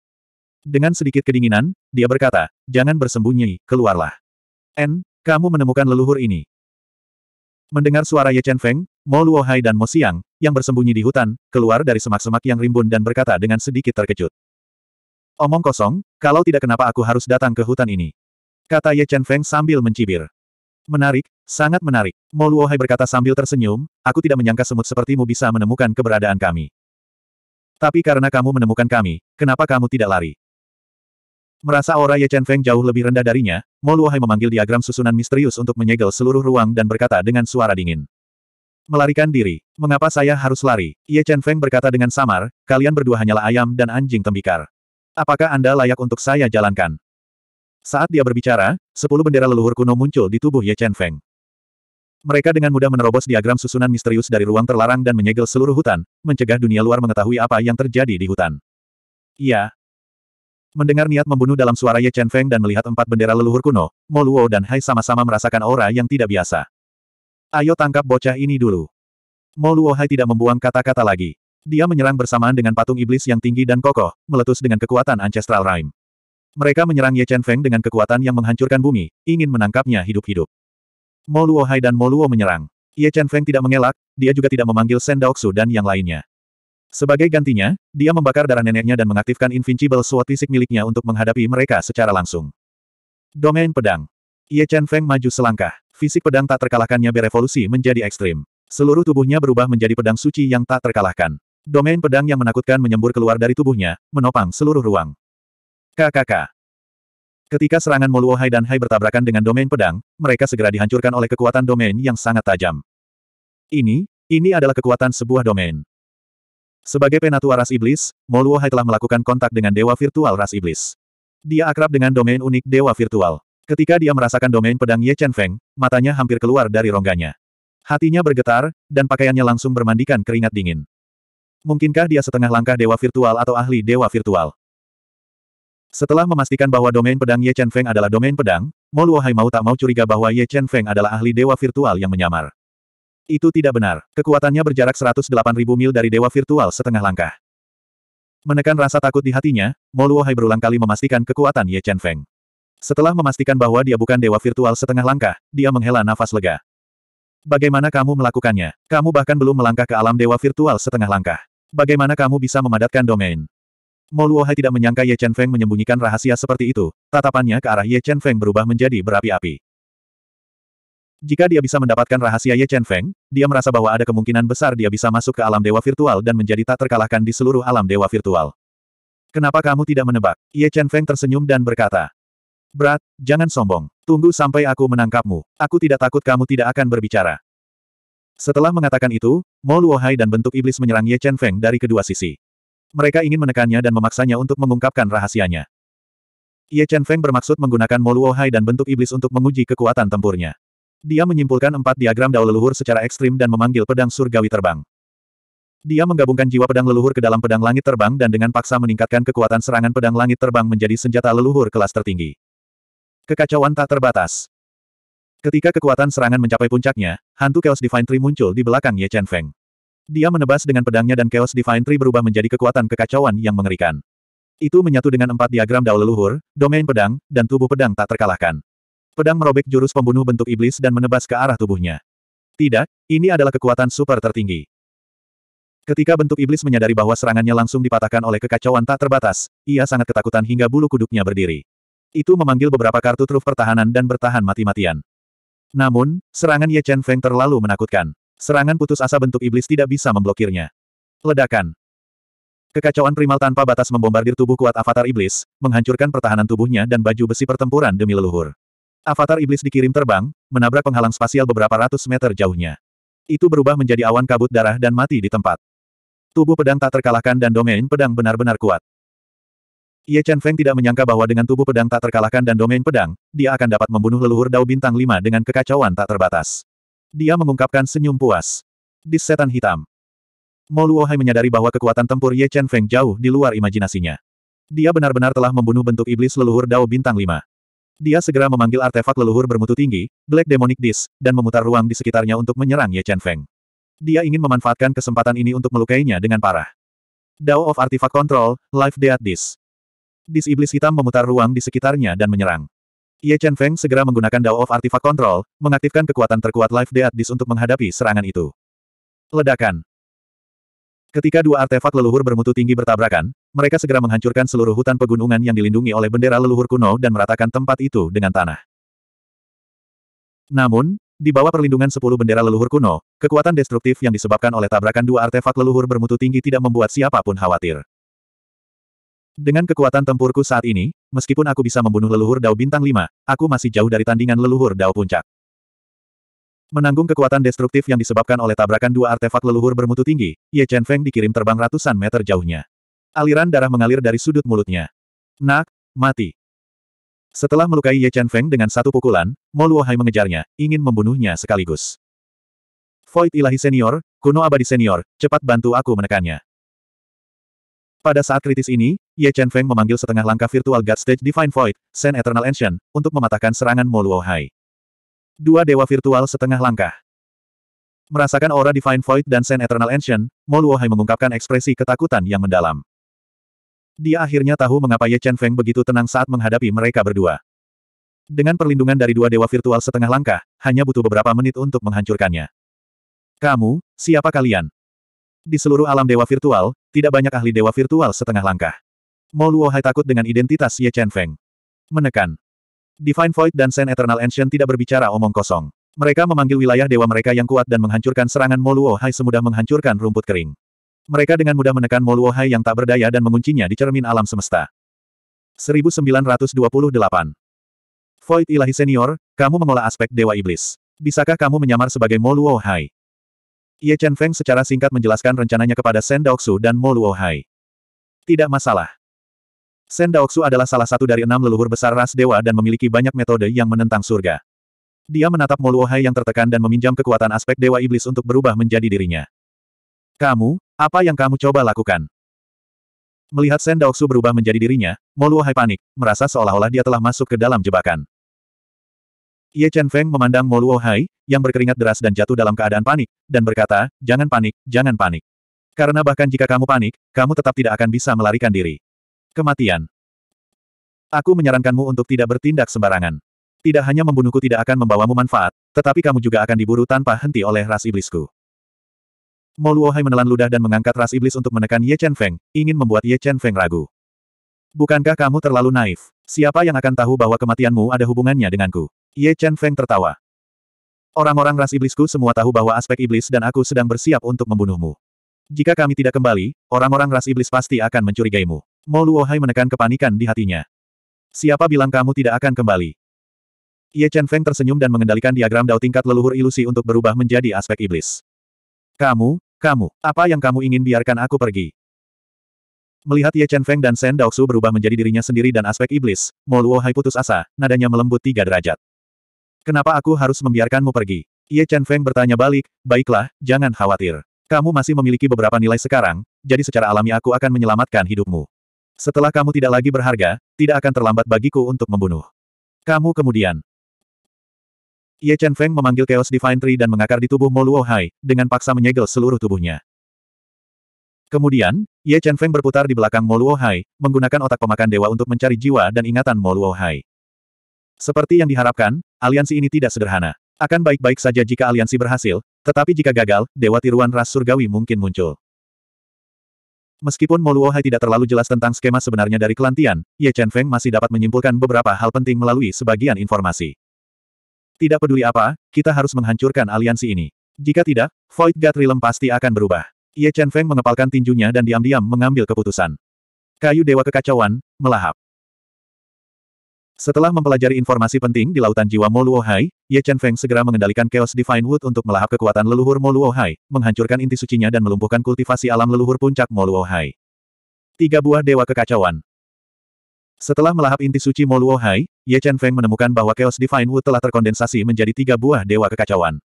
Dengan sedikit kedinginan, dia berkata, jangan bersembunyi, keluarlah. N, kamu menemukan leluhur ini. Mendengar suara Ye Chen Feng, Mo Luohai dan Mo Siang, yang bersembunyi di hutan, keluar dari semak-semak yang rimbun dan berkata dengan sedikit terkejut. Omong kosong, kalau tidak kenapa aku harus datang ke hutan ini? Kata Ye Chen Feng sambil mencibir. Menarik, sangat menarik. Mo Luohai berkata sambil tersenyum, aku tidak menyangka semut sepertimu bisa menemukan keberadaan kami. Tapi karena kamu menemukan kami, kenapa kamu tidak lari? Merasa aura Ye Chen Feng jauh lebih rendah darinya, Mo Luohai memanggil diagram susunan misterius untuk menyegel seluruh ruang dan berkata dengan suara dingin. Melarikan diri. Mengapa saya harus lari? Ye Chen Feng berkata dengan samar, kalian berdua hanyalah ayam dan anjing tembikar. Apakah Anda layak untuk saya jalankan? Saat dia berbicara, sepuluh bendera leluhur kuno muncul di tubuh Ye Chen Feng. Mereka dengan mudah menerobos diagram susunan misterius dari ruang terlarang dan menyegel seluruh hutan, mencegah dunia luar mengetahui apa yang terjadi di hutan. Iya. Mendengar niat membunuh dalam suara Ye Chen Feng dan melihat empat bendera leluhur kuno, Mo Luo dan Hai sama-sama merasakan aura yang tidak biasa. Ayo tangkap bocah ini dulu. Mo Hai tidak membuang kata-kata lagi. Dia menyerang bersamaan dengan patung iblis yang tinggi dan kokoh, meletus dengan kekuatan Ancestral Rime. Mereka menyerang Ye Chen Feng dengan kekuatan yang menghancurkan bumi, ingin menangkapnya hidup-hidup. Mo Hai dan Mo menyerang. Ye Chen Feng tidak mengelak, dia juga tidak memanggil Sen Daoksu dan yang lainnya. Sebagai gantinya, dia membakar darah neneknya dan mengaktifkan Invincible Sword fisik miliknya untuk menghadapi mereka secara langsung. Domain Pedang Ye Chen Feng maju selangkah. Fisik pedang tak terkalahkannya berevolusi menjadi ekstrim. Seluruh tubuhnya berubah menjadi pedang suci yang tak terkalahkan. Domain pedang yang menakutkan menyembur keluar dari tubuhnya, menopang seluruh ruang. KKK. Ketika serangan Moluo Hai dan Hai bertabrakan dengan domain pedang, mereka segera dihancurkan oleh kekuatan domain yang sangat tajam. Ini, ini adalah kekuatan sebuah domain. Sebagai penatua ras iblis, Moluo Hai telah melakukan kontak dengan dewa virtual ras iblis. Dia akrab dengan domain unik dewa virtual. Ketika dia merasakan domain pedang Ye Chen Feng, matanya hampir keluar dari rongganya. Hatinya bergetar, dan pakaiannya langsung bermandikan keringat dingin. Mungkinkah dia setengah langkah dewa virtual atau ahli dewa virtual? Setelah memastikan bahwa domain pedang Ye Chen Feng adalah domain pedang, Mo Luohai mau tak mau curiga bahwa Ye Chen Feng adalah ahli dewa virtual yang menyamar. Itu tidak benar. Kekuatannya berjarak 108.000 mil dari dewa virtual setengah langkah. Menekan rasa takut di hatinya, Mo Luohai berulang kali memastikan kekuatan Ye Chen Feng. Setelah memastikan bahwa dia bukan dewa virtual setengah langkah, dia menghela nafas lega. Bagaimana kamu melakukannya? Kamu bahkan belum melangkah ke alam dewa virtual setengah langkah. Bagaimana kamu bisa memadatkan domain? Moluohai tidak menyangka Ye Chen Feng menyembunyikan rahasia seperti itu, tatapannya ke arah Ye Chen Feng berubah menjadi berapi-api. Jika dia bisa mendapatkan rahasia Ye Chen Feng, dia merasa bahwa ada kemungkinan besar dia bisa masuk ke alam dewa virtual dan menjadi tak terkalahkan di seluruh alam dewa virtual. Kenapa kamu tidak menebak? Ye Chen Feng tersenyum dan berkata, Brat, jangan sombong. Tunggu sampai aku menangkapmu. Aku tidak takut kamu tidak akan berbicara. Setelah mengatakan itu, Mo Luohai dan bentuk iblis menyerang Ye Chen Feng dari kedua sisi. Mereka ingin menekannya dan memaksanya untuk mengungkapkan rahasianya. Ye Chen Feng bermaksud menggunakan Mo Luohai dan bentuk iblis untuk menguji kekuatan tempurnya. Dia menyimpulkan empat diagram daul leluhur secara ekstrim dan memanggil pedang surgawi terbang. Dia menggabungkan jiwa pedang leluhur ke dalam pedang langit terbang dan dengan paksa meningkatkan kekuatan serangan pedang langit terbang menjadi senjata leluhur kelas tertinggi. Kekacauan tak terbatas. Ketika kekuatan serangan mencapai puncaknya, hantu Chaos Divine Tree muncul di belakang Ye Chen Feng. Dia menebas dengan pedangnya dan Chaos Divine Tree berubah menjadi kekuatan kekacauan yang mengerikan. Itu menyatu dengan empat diagram dao leluhur, domain pedang, dan tubuh pedang tak terkalahkan. Pedang merobek jurus pembunuh bentuk iblis dan menebas ke arah tubuhnya. Tidak, ini adalah kekuatan super tertinggi. Ketika bentuk iblis menyadari bahwa serangannya langsung dipatahkan oleh kekacauan tak terbatas, ia sangat ketakutan hingga bulu kuduknya berdiri. Itu memanggil beberapa kartu truf pertahanan dan bertahan mati-matian. Namun, serangan Ye Chen Feng terlalu menakutkan. Serangan putus asa bentuk iblis tidak bisa memblokirnya. Ledakan. Kekacauan primal tanpa batas membombardir tubuh kuat avatar iblis, menghancurkan pertahanan tubuhnya dan baju besi pertempuran demi leluhur. Avatar iblis dikirim terbang, menabrak penghalang spasial beberapa ratus meter jauhnya. Itu berubah menjadi awan kabut darah dan mati di tempat. Tubuh pedang tak terkalahkan dan domain pedang benar-benar kuat. Ye Chen Feng tidak menyangka bahwa dengan tubuh pedang tak terkalahkan dan domain pedang, dia akan dapat membunuh leluhur Dao Bintang 5 dengan kekacauan tak terbatas. Dia mengungkapkan senyum puas. Di setan hitam. Mo Luohai menyadari bahwa kekuatan tempur Ye Chen Feng jauh di luar imajinasinya. Dia benar-benar telah membunuh bentuk iblis leluhur Dao Bintang 5. Dia segera memanggil artefak leluhur bermutu tinggi, Black Demonic Disc, dan memutar ruang di sekitarnya untuk menyerang Ye Chen Feng. Dia ingin memanfaatkan kesempatan ini untuk melukainya dengan parah. Dao of Artifact Control, Life Death Disc. Dis iblis hitam memutar ruang di sekitarnya dan menyerang. Ye Chen Feng segera menggunakan Dao of Artifact Control, mengaktifkan kekuatan terkuat Life Death Dis untuk menghadapi serangan itu. Ledakan. Ketika dua artefak leluhur bermutu tinggi bertabrakan, mereka segera menghancurkan seluruh hutan pegunungan yang dilindungi oleh bendera leluhur kuno dan meratakan tempat itu dengan tanah. Namun, di bawah perlindungan sepuluh bendera leluhur kuno, kekuatan destruktif yang disebabkan oleh tabrakan dua artefak leluhur bermutu tinggi tidak membuat siapapun khawatir. Dengan kekuatan tempurku saat ini, meskipun aku bisa membunuh leluhur dao bintang 5, aku masih jauh dari tandingan leluhur dao puncak. Menanggung kekuatan destruktif yang disebabkan oleh tabrakan dua artefak leluhur bermutu tinggi, Ye Chen Feng dikirim terbang ratusan meter jauhnya. Aliran darah mengalir dari sudut mulutnya. Nak, mati. Setelah melukai Ye Chen Feng dengan satu pukulan, Mo Luohai mengejarnya, ingin membunuhnya sekaligus. Void ilahi senior, kuno abadi senior, cepat bantu aku menekannya. Pada saat kritis ini, Ye Chen Feng memanggil setengah langkah virtual God Stage Divine Void, Sen Eternal Ancient, untuk mematahkan serangan Mo Luo Hai. Dua dewa virtual setengah langkah. Merasakan aura Divine Void dan Sen Eternal Ancient, Mo Luo Hai mengungkapkan ekspresi ketakutan yang mendalam. Dia akhirnya tahu mengapa Ye Chen Feng begitu tenang saat menghadapi mereka berdua. Dengan perlindungan dari dua dewa virtual setengah langkah, hanya butuh beberapa menit untuk menghancurkannya. Kamu, siapa kalian? Di seluruh alam dewa virtual, tidak banyak ahli dewa virtual setengah langkah. Mo Hai takut dengan identitas Ye Chen Feng. Menekan. Divine Void dan Sen Eternal Ancient tidak berbicara omong kosong. Mereka memanggil wilayah dewa mereka yang kuat dan menghancurkan serangan Mo Hai semudah menghancurkan rumput kering. Mereka dengan mudah menekan Mo Hai yang tak berdaya dan menguncinya di cermin alam semesta. 1928. Void Ilahi Senior, kamu mengolah aspek Dewa Iblis. Bisakah kamu menyamar sebagai Mo Hai? Ye Chen Feng secara singkat menjelaskan rencananya kepada Sen Daoksu dan Mo Hai. Tidak masalah. Sen Daoksu adalah salah satu dari enam leluhur besar ras dewa dan memiliki banyak metode yang menentang surga. Dia menatap Moluohai yang tertekan dan meminjam kekuatan aspek dewa iblis untuk berubah menjadi dirinya. Kamu, apa yang kamu coba lakukan? Melihat Sen Daoksu berubah menjadi dirinya, Moluohai panik, merasa seolah-olah dia telah masuk ke dalam jebakan. Ye Chen Feng memandang Moluohai, yang berkeringat deras dan jatuh dalam keadaan panik, dan berkata, jangan panik, jangan panik. Karena bahkan jika kamu panik, kamu tetap tidak akan bisa melarikan diri. Kematian. Aku menyarankanmu untuk tidak bertindak sembarangan. Tidak hanya membunuhku tidak akan membawamu manfaat, tetapi kamu juga akan diburu tanpa henti oleh ras iblisku. Moluohai menelan ludah dan mengangkat ras iblis untuk menekan Ye Chen Feng, ingin membuat Ye Chen Feng ragu. Bukankah kamu terlalu naif? Siapa yang akan tahu bahwa kematianmu ada hubungannya denganku? Ye Chen Feng tertawa. Orang-orang ras iblisku semua tahu bahwa aspek iblis dan aku sedang bersiap untuk membunuhmu. Jika kami tidak kembali, orang-orang ras iblis pasti akan mencurigaimu. Mo Hai menekan kepanikan di hatinya. Siapa bilang kamu tidak akan kembali? Ye Chen Feng tersenyum dan mengendalikan diagram dao tingkat leluhur ilusi untuk berubah menjadi aspek iblis. Kamu, kamu, apa yang kamu ingin biarkan aku pergi? Melihat Ye Chen Feng dan Shen Daoxu berubah menjadi dirinya sendiri dan aspek iblis, Mo Hai putus asa, nadanya melembut tiga derajat. Kenapa aku harus membiarkanmu pergi? Ye Chen Feng bertanya balik, baiklah, jangan khawatir. Kamu masih memiliki beberapa nilai sekarang, jadi secara alami aku akan menyelamatkan hidupmu. Setelah kamu tidak lagi berharga, tidak akan terlambat bagiku untuk membunuh. Kamu kemudian. Ye Chen Feng memanggil Chaos Divine Tree dan mengakar di tubuh Mo Luo Hai, dengan paksa menyegel seluruh tubuhnya. Kemudian, Ye Chen Feng berputar di belakang Mo Luo Hai, menggunakan otak pemakan dewa untuk mencari jiwa dan ingatan Mo Luo Hai. Seperti yang diharapkan, aliansi ini tidak sederhana. Akan baik-baik saja jika aliansi berhasil, tetapi jika gagal, dewa tiruan ras surgawi mungkin muncul. Meskipun Moluohai tidak terlalu jelas tentang skema sebenarnya dari kelantian, Ye Chen Feng masih dapat menyimpulkan beberapa hal penting melalui sebagian informasi. Tidak peduli apa, kita harus menghancurkan aliansi ini. Jika tidak, Void God Realm pasti akan berubah. Ye Chen Feng mengepalkan tinjunya dan diam-diam mengambil keputusan. Kayu Dewa Kekacauan, melahap. Setelah mempelajari informasi penting di lautan jiwa Moluohai, Ye Chen Feng segera mengendalikan Chaos Divine Wood untuk melahap kekuatan leluhur Moluohai, menghancurkan inti sucinya dan melumpuhkan kultivasi alam leluhur puncak Moluohai. Tiga buah dewa kekacauan. Setelah melahap inti suci Moluohai, Ye Chen Feng menemukan bahwa Chaos Divine Wood telah terkondensasi menjadi tiga buah dewa kekacauan.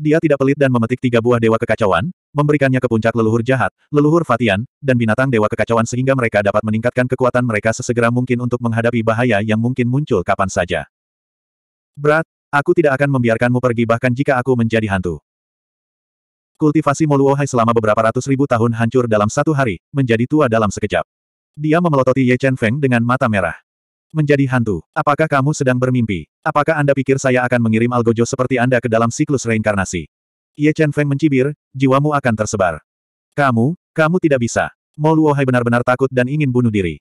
Dia tidak pelit dan memetik tiga buah dewa kekacauan, memberikannya ke puncak leluhur jahat, leluhur Fatian, dan binatang dewa kekacauan sehingga mereka dapat meningkatkan kekuatan mereka sesegera mungkin untuk menghadapi bahaya yang mungkin muncul kapan saja. Berat, aku tidak akan membiarkanmu pergi bahkan jika aku menjadi hantu. Kultivasi Moluohai selama beberapa ratus ribu tahun hancur dalam satu hari, menjadi tua dalam sekejap. Dia memelototi Ye Chen Feng dengan mata merah. Menjadi hantu. Apakah kamu sedang bermimpi? Apakah Anda pikir saya akan mengirim Algojo seperti Anda ke dalam siklus reinkarnasi? Ye Chen Feng mencibir, jiwamu akan tersebar. Kamu, kamu tidak bisa. Mo Luohai benar-benar takut dan ingin bunuh diri.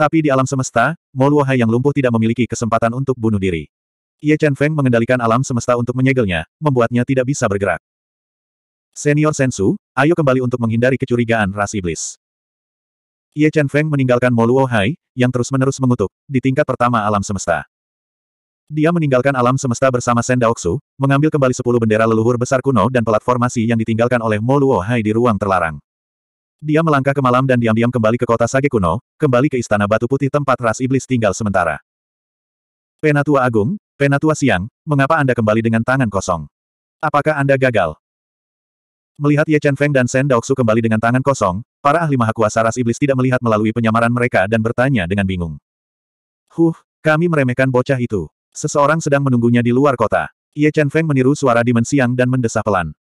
Tapi di alam semesta, Mo Luohai yang lumpuh tidak memiliki kesempatan untuk bunuh diri. Ye Chen Feng mengendalikan alam semesta untuk menyegelnya, membuatnya tidak bisa bergerak. Senior Sensu, ayo kembali untuk menghindari kecurigaan ras iblis. Ye Chen Feng meninggalkan Moluo Hai, yang terus-menerus mengutuk, di tingkat pertama alam semesta. Dia meninggalkan alam semesta bersama Shen Daoksu, mengambil kembali sepuluh bendera leluhur besar kuno dan platformasi yang ditinggalkan oleh Moluo Hai di ruang terlarang. Dia melangkah ke malam dan diam-diam kembali ke kota Sage kuno, kembali ke istana batu putih tempat ras iblis tinggal sementara. Penatua Agung, Penatua Siang, mengapa Anda kembali dengan tangan kosong? Apakah Anda gagal? Melihat Ye Chen Feng dan Shen Daoksu kembali dengan tangan kosong, para ahli maha kuasa ras iblis tidak melihat melalui penyamaran mereka dan bertanya dengan bingung. Huh, kami meremehkan bocah itu. Seseorang sedang menunggunya di luar kota. Ye Chen Feng meniru suara Dimensiang dan mendesah pelan.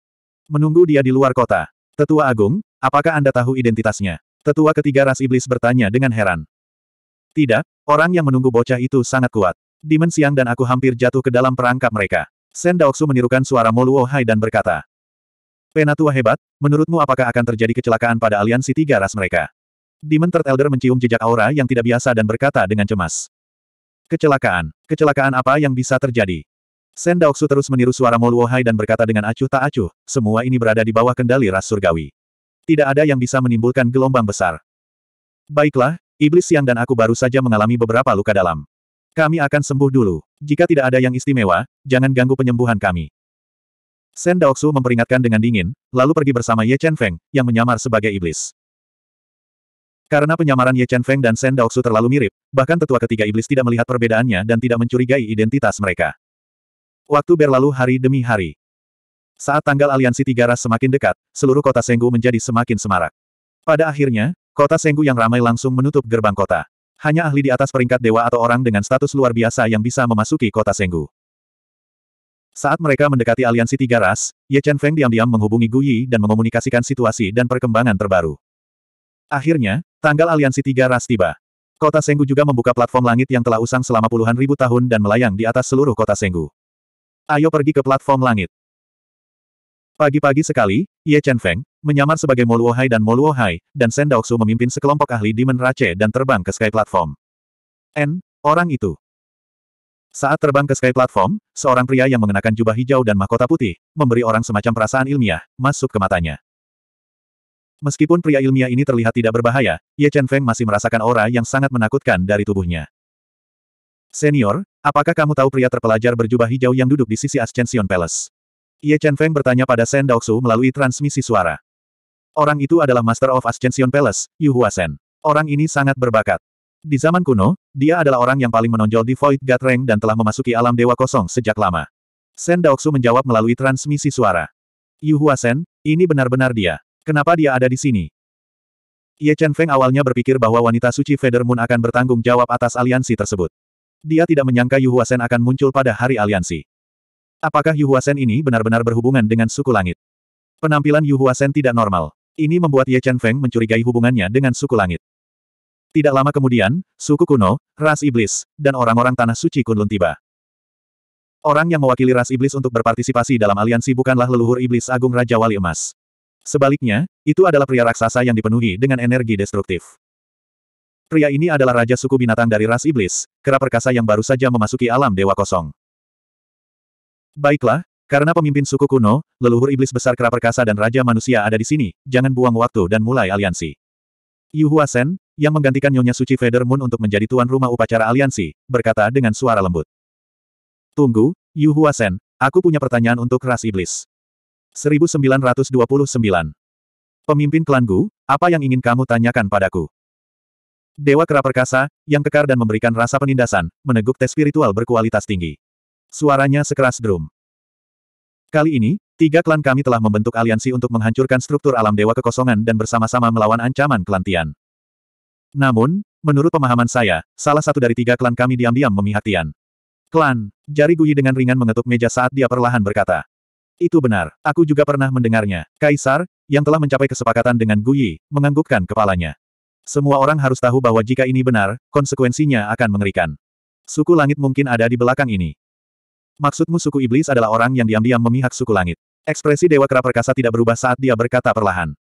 Menunggu dia di luar kota. Tetua Agung, apakah Anda tahu identitasnya? Tetua ketiga ras iblis bertanya dengan heran. Tidak, orang yang menunggu bocah itu sangat kuat. Dimensiang dan aku hampir jatuh ke dalam perangkap mereka. Sen Daoksu menirukan suara Moluo Hai dan berkata, Penatua hebat, menurutmu apakah akan terjadi kecelakaan pada aliansi tiga ras mereka? Demon Third Elder mencium jejak aura yang tidak biasa dan berkata dengan cemas. Kecelakaan. Kecelakaan apa yang bisa terjadi? Sen Daoksu terus meniru suara Moluohai dan berkata dengan acuh tak acuh, semua ini berada di bawah kendali ras surgawi. Tidak ada yang bisa menimbulkan gelombang besar. Baiklah, Iblis siang dan aku baru saja mengalami beberapa luka dalam. Kami akan sembuh dulu. Jika tidak ada yang istimewa, jangan ganggu penyembuhan kami. Sen Daoksu memperingatkan dengan dingin, lalu pergi bersama Ye Chen Feng, yang menyamar sebagai iblis. Karena penyamaran Ye Chen Feng dan Sen Daoksu terlalu mirip, bahkan tetua ketiga iblis tidak melihat perbedaannya dan tidak mencurigai identitas mereka. Waktu berlalu hari demi hari. Saat tanggal aliansi tiga ras semakin dekat, seluruh kota Senggu menjadi semakin semarak. Pada akhirnya, kota Senggu yang ramai langsung menutup gerbang kota. Hanya ahli di atas peringkat dewa atau orang dengan status luar biasa yang bisa memasuki kota Senggu. Saat mereka mendekati aliansi tiga ras, Ye Chen Feng diam-diam menghubungi Gu Yi dan mengomunikasikan situasi dan perkembangan terbaru. Akhirnya, tanggal aliansi tiga ras tiba. Kota Senggu juga membuka platform langit yang telah usang selama puluhan ribu tahun dan melayang di atas seluruh kota Senggu. Ayo pergi ke platform langit. Pagi-pagi sekali, Ye Chen Feng, menyamar sebagai Moluo Hai dan Moluo Hai, dan Sen Daoksu memimpin sekelompok ahli Demon Rache dan terbang ke Sky Platform. N, orang itu. Saat terbang ke sky platform, seorang pria yang mengenakan jubah hijau dan mahkota putih, memberi orang semacam perasaan ilmiah, masuk ke matanya. Meskipun pria ilmiah ini terlihat tidak berbahaya, Ye Chen Feng masih merasakan aura yang sangat menakutkan dari tubuhnya. Senior, apakah kamu tahu pria terpelajar berjubah hijau yang duduk di sisi Ascension Palace? Ye Chen Feng bertanya pada Shen Daoksu melalui transmisi suara. Orang itu adalah Master of Ascension Palace, Yu Hua Sen. Orang ini sangat berbakat. Di zaman kuno, dia adalah orang yang paling menonjol di Void God Rank dan telah memasuki alam dewa kosong sejak lama. Sen Daoksu menjawab melalui transmisi suara. Yu Hua Sen, ini benar-benar dia. Kenapa dia ada di sini? Ye Chen Feng awalnya berpikir bahwa wanita suci Feather Moon akan bertanggung jawab atas aliansi tersebut. Dia tidak menyangka Yu Hua Sen akan muncul pada hari aliansi. Apakah Yu Hua Sen ini benar-benar berhubungan dengan suku langit? Penampilan Yu Hua Sen tidak normal. Ini membuat Ye Chen Feng mencurigai hubungannya dengan suku langit. Tidak lama kemudian, suku kuno, ras iblis, dan orang-orang tanah suci Kunlun tiba. Orang yang mewakili ras iblis untuk berpartisipasi dalam aliansi bukanlah leluhur iblis agung Raja Wali Emas. Sebaliknya, itu adalah pria raksasa yang dipenuhi dengan energi destruktif. Pria ini adalah raja suku binatang dari ras iblis, kera perkasa yang baru saja memasuki alam dewa kosong. Baiklah, karena pemimpin suku kuno, leluhur iblis besar kera perkasa dan raja manusia ada di sini, jangan buang waktu dan mulai aliansi. Yu Sen, yang menggantikan Nyonya Suci Feather Moon untuk menjadi tuan rumah upacara aliansi, berkata dengan suara lembut. Tunggu, Yu Huasen, aku punya pertanyaan untuk ras iblis. 1929. Pemimpin klan Gu, apa yang ingin kamu tanyakan padaku? Dewa Kera Perkasa, yang kekar dan memberikan rasa penindasan, meneguk tes spiritual berkualitas tinggi. Suaranya sekeras drum. Kali ini, tiga klan kami telah membentuk aliansi untuk menghancurkan struktur alam dewa kekosongan dan bersama-sama melawan ancaman klantian. Namun, menurut pemahaman saya, salah satu dari tiga klan kami diam-diam memihak Tian. Klan, jari Guyi dengan ringan mengetuk meja saat dia perlahan berkata. Itu benar, aku juga pernah mendengarnya. Kaisar, yang telah mencapai kesepakatan dengan Guyi, menganggukkan kepalanya. Semua orang harus tahu bahwa jika ini benar, konsekuensinya akan mengerikan. Suku langit mungkin ada di belakang ini. Maksudmu suku iblis adalah orang yang diam-diam memihak suku langit. Ekspresi Dewa Kera Perkasa tidak berubah saat dia berkata perlahan.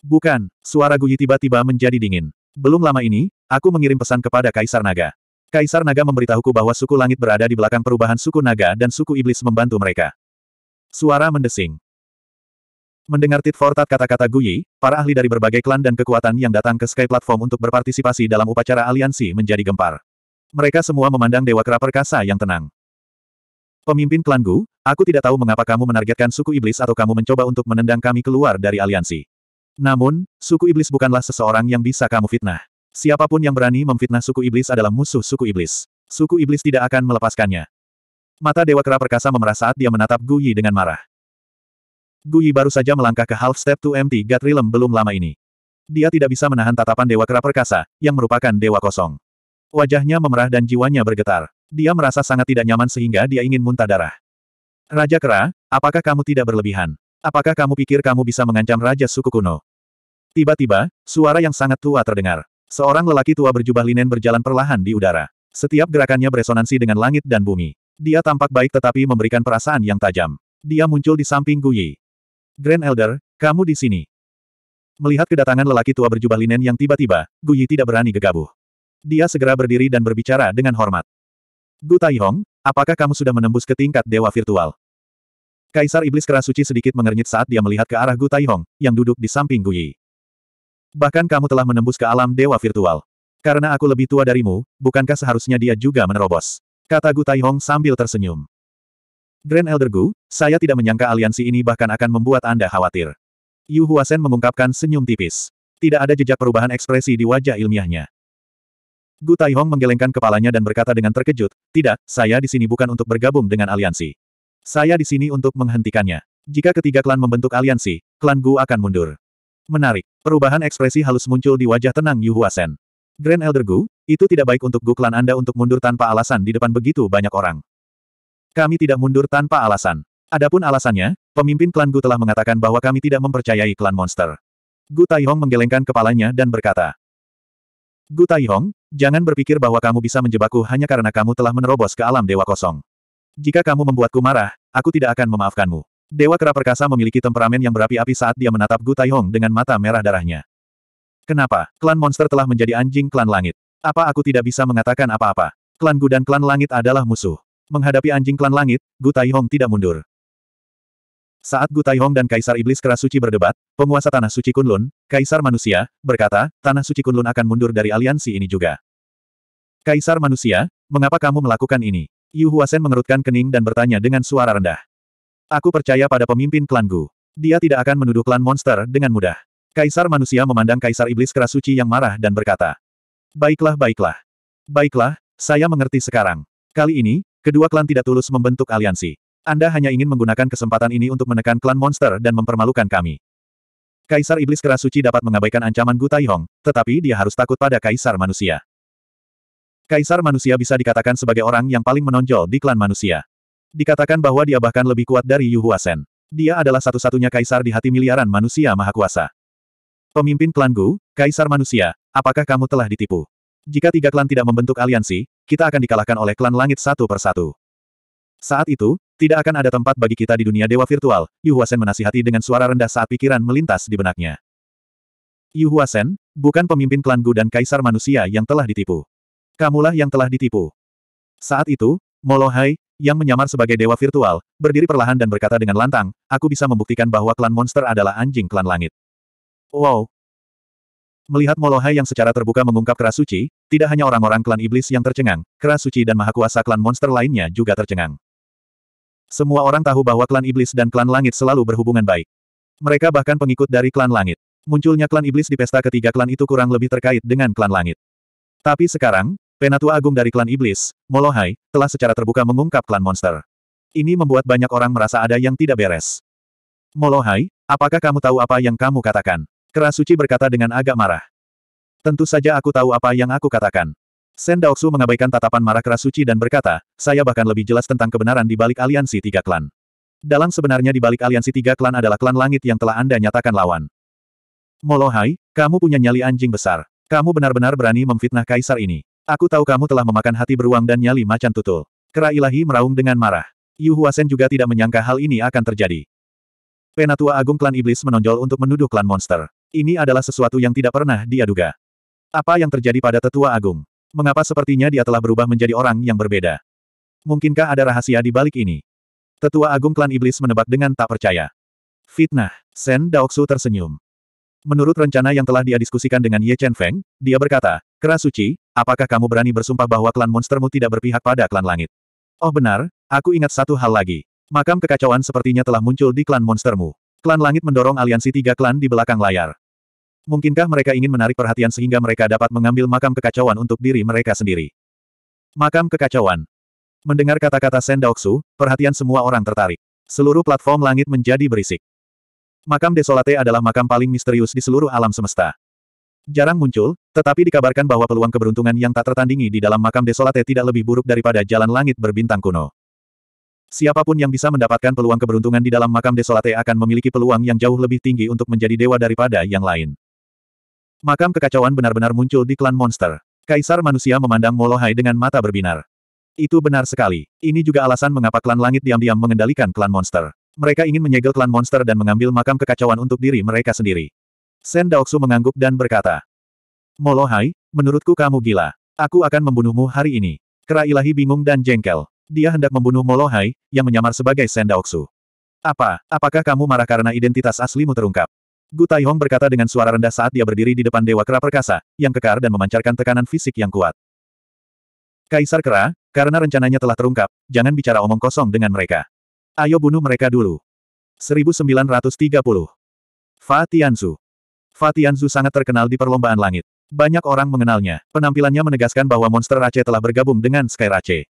Bukan, suara Guyi tiba-tiba menjadi dingin. Belum lama ini, aku mengirim pesan kepada Kaisar Naga. Kaisar Naga memberitahuku bahwa suku langit berada di belakang perubahan suku Naga dan suku Iblis membantu mereka. Suara mendesing. Mendengar Tit tat kata-kata Guyi, para ahli dari berbagai klan dan kekuatan yang datang ke Sky Platform untuk berpartisipasi dalam upacara aliansi menjadi gempar. Mereka semua memandang Dewa Kera Perkasa yang tenang. Pemimpin klan Gu, aku tidak tahu mengapa kamu menargetkan suku Iblis atau kamu mencoba untuk menendang kami keluar dari aliansi. Namun, suku iblis bukanlah seseorang yang bisa kamu fitnah. Siapapun yang berani memfitnah suku iblis adalah musuh suku iblis. Suku iblis tidak akan melepaskannya. Mata Dewa Kera Perkasa memerah saat dia menatap Guyi dengan marah. Guyi baru saja melangkah ke half step to Empty God Realm belum lama ini. Dia tidak bisa menahan tatapan Dewa Kera Perkasa, yang merupakan Dewa Kosong. Wajahnya memerah dan jiwanya bergetar. Dia merasa sangat tidak nyaman sehingga dia ingin muntah darah. Raja Kera, apakah kamu tidak berlebihan? Apakah kamu pikir kamu bisa mengancam Raja Suku Kuno? Tiba-tiba, suara yang sangat tua terdengar. Seorang lelaki tua berjubah linen berjalan perlahan di udara. Setiap gerakannya beresonansi dengan langit dan bumi. Dia tampak baik tetapi memberikan perasaan yang tajam. Dia muncul di samping Guyi. Grand Elder, kamu di sini. Melihat kedatangan lelaki tua berjubah linen yang tiba-tiba, Guyi tidak berani gegabah. Dia segera berdiri dan berbicara dengan hormat. Gu Taihong, apakah kamu sudah menembus ke tingkat dewa virtual? Kaisar Iblis Kera Suci sedikit mengernyit saat dia melihat ke arah Gu Taihong, yang duduk di samping Gu Yi. Bahkan kamu telah menembus ke alam dewa virtual. Karena aku lebih tua darimu, bukankah seharusnya dia juga menerobos? Kata Gu Taihong sambil tersenyum. Grand Elder Gu, saya tidak menyangka aliansi ini bahkan akan membuat Anda khawatir. Yu Huasen mengungkapkan senyum tipis. Tidak ada jejak perubahan ekspresi di wajah ilmiahnya. Gu Taihong menggelengkan kepalanya dan berkata dengan terkejut, Tidak, saya di sini bukan untuk bergabung dengan aliansi. Saya di sini untuk menghentikannya. Jika ketiga klan membentuk aliansi, klan Gu akan mundur. Menarik. Perubahan ekspresi halus muncul di wajah tenang Yu Huasen. Grand Elder Gu, itu tidak baik untuk Gu klan Anda untuk mundur tanpa alasan di depan begitu banyak orang. Kami tidak mundur tanpa alasan. Adapun alasannya, pemimpin klan Gu telah mengatakan bahwa kami tidak mempercayai klan monster. Gu Taihong menggelengkan kepalanya dan berkata, Gu Taihong, jangan berpikir bahwa kamu bisa menjebakku hanya karena kamu telah menerobos ke alam dewa kosong. Jika kamu membuatku marah, aku tidak akan memaafkanmu. Dewa Kera Perkasa memiliki temperamen yang berapi-api saat dia menatap Gu Taihong dengan mata merah darahnya. Kenapa? Klan monster telah menjadi anjing klan langit. Apa aku tidak bisa mengatakan apa-apa? Klan Gu dan klan langit adalah musuh. Menghadapi anjing klan langit, Gu Taihong tidak mundur. Saat Gu Taihong dan Kaisar Iblis Kera Suci berdebat, penguasa Tanah Suci Kunlun, Kaisar Manusia, berkata, Tanah Suci Kunlun akan mundur dari aliansi ini juga. Kaisar Manusia, mengapa kamu melakukan ini? Yu Huasen mengerutkan kening dan bertanya dengan suara rendah. Aku percaya pada pemimpin klan Gu. Dia tidak akan menuduh klan monster dengan mudah. Kaisar manusia memandang kaisar iblis keras suci yang marah dan berkata. Baiklah baiklah. Baiklah, saya mengerti sekarang. Kali ini, kedua klan tidak tulus membentuk aliansi. Anda hanya ingin menggunakan kesempatan ini untuk menekan klan monster dan mempermalukan kami. Kaisar iblis keras dapat mengabaikan ancaman Gu Taihong, tetapi dia harus takut pada kaisar manusia. Kaisar manusia bisa dikatakan sebagai orang yang paling menonjol di klan manusia. Dikatakan bahwa dia bahkan lebih kuat dari Yu Huasen. Dia adalah satu-satunya kaisar di hati miliaran manusia maha kuasa. Pemimpin klan Gu, kaisar manusia, apakah kamu telah ditipu? Jika tiga klan tidak membentuk aliansi, kita akan dikalahkan oleh klan langit satu persatu. Saat itu, tidak akan ada tempat bagi kita di dunia dewa virtual, Yu Huasen menasihati dengan suara rendah saat pikiran melintas di benaknya. Yu Huasen, bukan pemimpin klan Gu dan kaisar manusia yang telah ditipu. Kamulah yang telah ditipu. Saat itu, Molohai, yang menyamar sebagai dewa virtual, berdiri perlahan dan berkata dengan lantang, aku bisa membuktikan bahwa klan monster adalah anjing klan langit. Wow! Melihat Molohai yang secara terbuka mengungkap keras suci, tidak hanya orang-orang klan iblis yang tercengang, keras suci dan mahakuasa klan monster lainnya juga tercengang. Semua orang tahu bahwa klan iblis dan klan langit selalu berhubungan baik. Mereka bahkan pengikut dari klan langit. Munculnya klan iblis di pesta ketiga klan itu kurang lebih terkait dengan klan langit. Tapi sekarang, Penatua Agung dari klan Iblis, Molohai, telah secara terbuka mengungkap klan monster. Ini membuat banyak orang merasa ada yang tidak beres. Molohai, apakah kamu tahu apa yang kamu katakan? Kerasuci berkata dengan agak marah. Tentu saja aku tahu apa yang aku katakan. Sen Daoksu mengabaikan tatapan marah Kerasuci dan berkata, saya bahkan lebih jelas tentang kebenaran di balik aliansi tiga klan. Dalang sebenarnya di balik aliansi tiga klan adalah klan langit yang telah Anda nyatakan lawan. Molohai, kamu punya nyali anjing besar. Kamu benar-benar berani memfitnah kaisar ini. Aku tahu kamu telah memakan hati beruang dan nyali macan tutul. Kera ilahi meraung dengan marah. Yu Huasen juga tidak menyangka hal ini akan terjadi. Penatua Agung Klan Iblis menonjol untuk menuduh klan monster. Ini adalah sesuatu yang tidak pernah dia duga. Apa yang terjadi pada Tetua Agung? Mengapa sepertinya dia telah berubah menjadi orang yang berbeda? Mungkinkah ada rahasia di balik ini? Tetua Agung Klan Iblis menebak dengan tak percaya. Fitnah, Sen Daoksu tersenyum. Menurut rencana yang telah dia diskusikan dengan Ye Chen Feng, dia berkata, Kera suci, apakah kamu berani bersumpah bahwa klan monstermu tidak berpihak pada klan langit? Oh benar, aku ingat satu hal lagi. Makam kekacauan sepertinya telah muncul di klan monstermu. Klan langit mendorong aliansi tiga klan di belakang layar. Mungkinkah mereka ingin menarik perhatian sehingga mereka dapat mengambil makam kekacauan untuk diri mereka sendiri? Makam kekacauan. Mendengar kata-kata Sendaoksu, perhatian semua orang tertarik. Seluruh platform langit menjadi berisik. Makam Desolate adalah makam paling misterius di seluruh alam semesta. Jarang muncul, tetapi dikabarkan bahwa peluang keberuntungan yang tak tertandingi di dalam makam desolate tidak lebih buruk daripada jalan langit berbintang kuno. Siapapun yang bisa mendapatkan peluang keberuntungan di dalam makam desolate akan memiliki peluang yang jauh lebih tinggi untuk menjadi dewa daripada yang lain. Makam kekacauan benar-benar muncul di klan monster. Kaisar manusia memandang Molohai dengan mata berbinar. Itu benar sekali. Ini juga alasan mengapa klan langit diam-diam mengendalikan klan monster. Mereka ingin menyegel klan monster dan mengambil makam kekacauan untuk diri mereka sendiri. Sen Daoksu mengangguk dan berkata. Molohai, menurutku kamu gila. Aku akan membunuhmu hari ini. Kera ilahi bingung dan jengkel. Dia hendak membunuh Molohai, yang menyamar sebagai Sen Daoksu. Apa, apakah kamu marah karena identitas aslimu terungkap? Gu Taihong berkata dengan suara rendah saat dia berdiri di depan Dewa Kera Perkasa, yang kekar dan memancarkan tekanan fisik yang kuat. Kaisar Kera, karena rencananya telah terungkap, jangan bicara omong kosong dengan mereka. Ayo bunuh mereka dulu. 1930. Fa Tianzu. Fatian Fatianzu sangat terkenal di perlombaan langit. Banyak orang mengenalnya. Penampilannya menegaskan bahwa monster Rache telah bergabung dengan Sky Rache.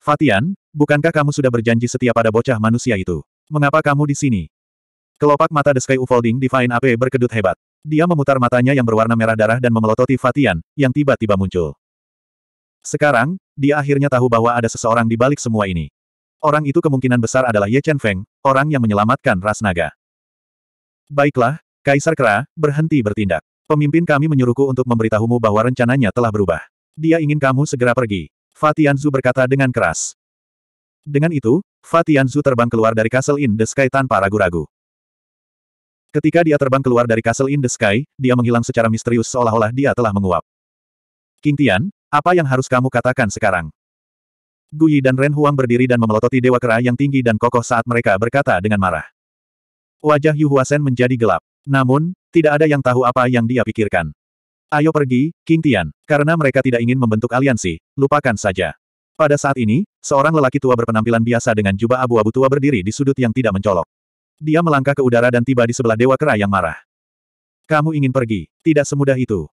Fatian, bukankah kamu sudah berjanji setia pada bocah manusia itu? Mengapa kamu di sini? Kelopak mata The Sky Ufolding Divine Ape berkedut hebat. Dia memutar matanya yang berwarna merah darah dan memelototi Fatian, yang tiba-tiba muncul. Sekarang, dia akhirnya tahu bahwa ada seseorang di balik semua ini. Orang itu kemungkinan besar adalah Ye Chen Feng, orang yang menyelamatkan ras naga. Baiklah, Kaisar Kera, berhenti bertindak. Pemimpin kami menyuruhku untuk memberitahumu bahwa rencananya telah berubah. Dia ingin kamu segera pergi. Fatianzu berkata dengan keras. Dengan itu, Fatianzu terbang keluar dari Castle in the Sky tanpa ragu-ragu. Ketika dia terbang keluar dari Castle in the Sky, dia menghilang secara misterius seolah-olah dia telah menguap. King Tian, apa yang harus kamu katakan sekarang? Guyi dan Ren Huang berdiri dan memelototi Dewa Kera yang tinggi dan kokoh saat mereka berkata dengan marah. Wajah Yu Huasen menjadi gelap. Namun, tidak ada yang tahu apa yang dia pikirkan. Ayo pergi, King Tian. Karena mereka tidak ingin membentuk aliansi, lupakan saja. Pada saat ini, seorang lelaki tua berpenampilan biasa dengan jubah abu-abu tua berdiri di sudut yang tidak mencolok. Dia melangkah ke udara dan tiba di sebelah Dewa Kera yang marah. Kamu ingin pergi, tidak semudah itu.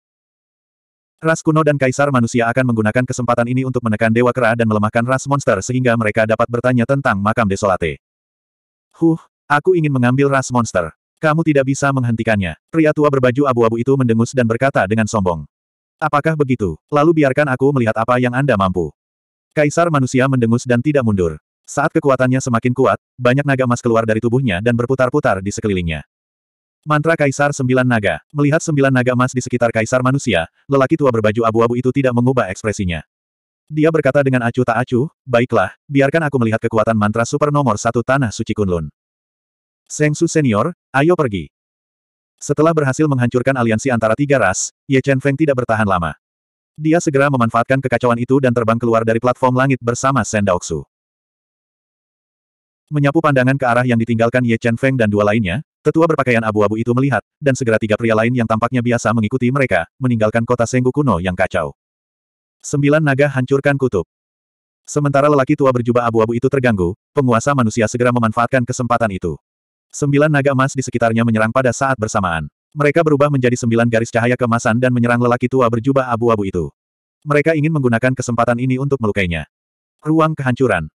Ras kuno dan kaisar manusia akan menggunakan kesempatan ini untuk menekan Dewa Kera dan melemahkan ras monster sehingga mereka dapat bertanya tentang makam desolate. Huh, aku ingin mengambil ras monster. Kamu tidak bisa menghentikannya. Pria tua berbaju abu-abu itu mendengus dan berkata dengan sombong. Apakah begitu? Lalu biarkan aku melihat apa yang Anda mampu. Kaisar manusia mendengus dan tidak mundur. Saat kekuatannya semakin kuat, banyak naga emas keluar dari tubuhnya dan berputar-putar di sekelilingnya. Mantra Kaisar Sembilan Naga Melihat sembilan naga emas di sekitar Kaisar Manusia, lelaki tua berbaju abu-abu itu tidak mengubah ekspresinya. Dia berkata dengan acuh tak acuh, baiklah, biarkan aku melihat kekuatan mantra super nomor satu Tanah Suci Kunlun. Seng Su Senior, ayo pergi. Setelah berhasil menghancurkan aliansi antara tiga ras, Ye Chen Feng tidak bertahan lama. Dia segera memanfaatkan kekacauan itu dan terbang keluar dari platform langit bersama Shen Daoksu. Menyapu pandangan ke arah yang ditinggalkan Ye Chen Feng dan dua lainnya, tetua berpakaian abu-abu itu melihat, dan segera tiga pria lain yang tampaknya biasa mengikuti mereka, meninggalkan kota Senggu kuno yang kacau. Sembilan naga hancurkan kutub. Sementara lelaki tua berjubah abu-abu itu terganggu, penguasa manusia segera memanfaatkan kesempatan itu. Sembilan naga emas di sekitarnya menyerang pada saat bersamaan. Mereka berubah menjadi sembilan garis cahaya kemasan dan menyerang lelaki tua berjubah abu-abu itu. Mereka ingin menggunakan kesempatan ini untuk melukainya. Ruang kehancuran.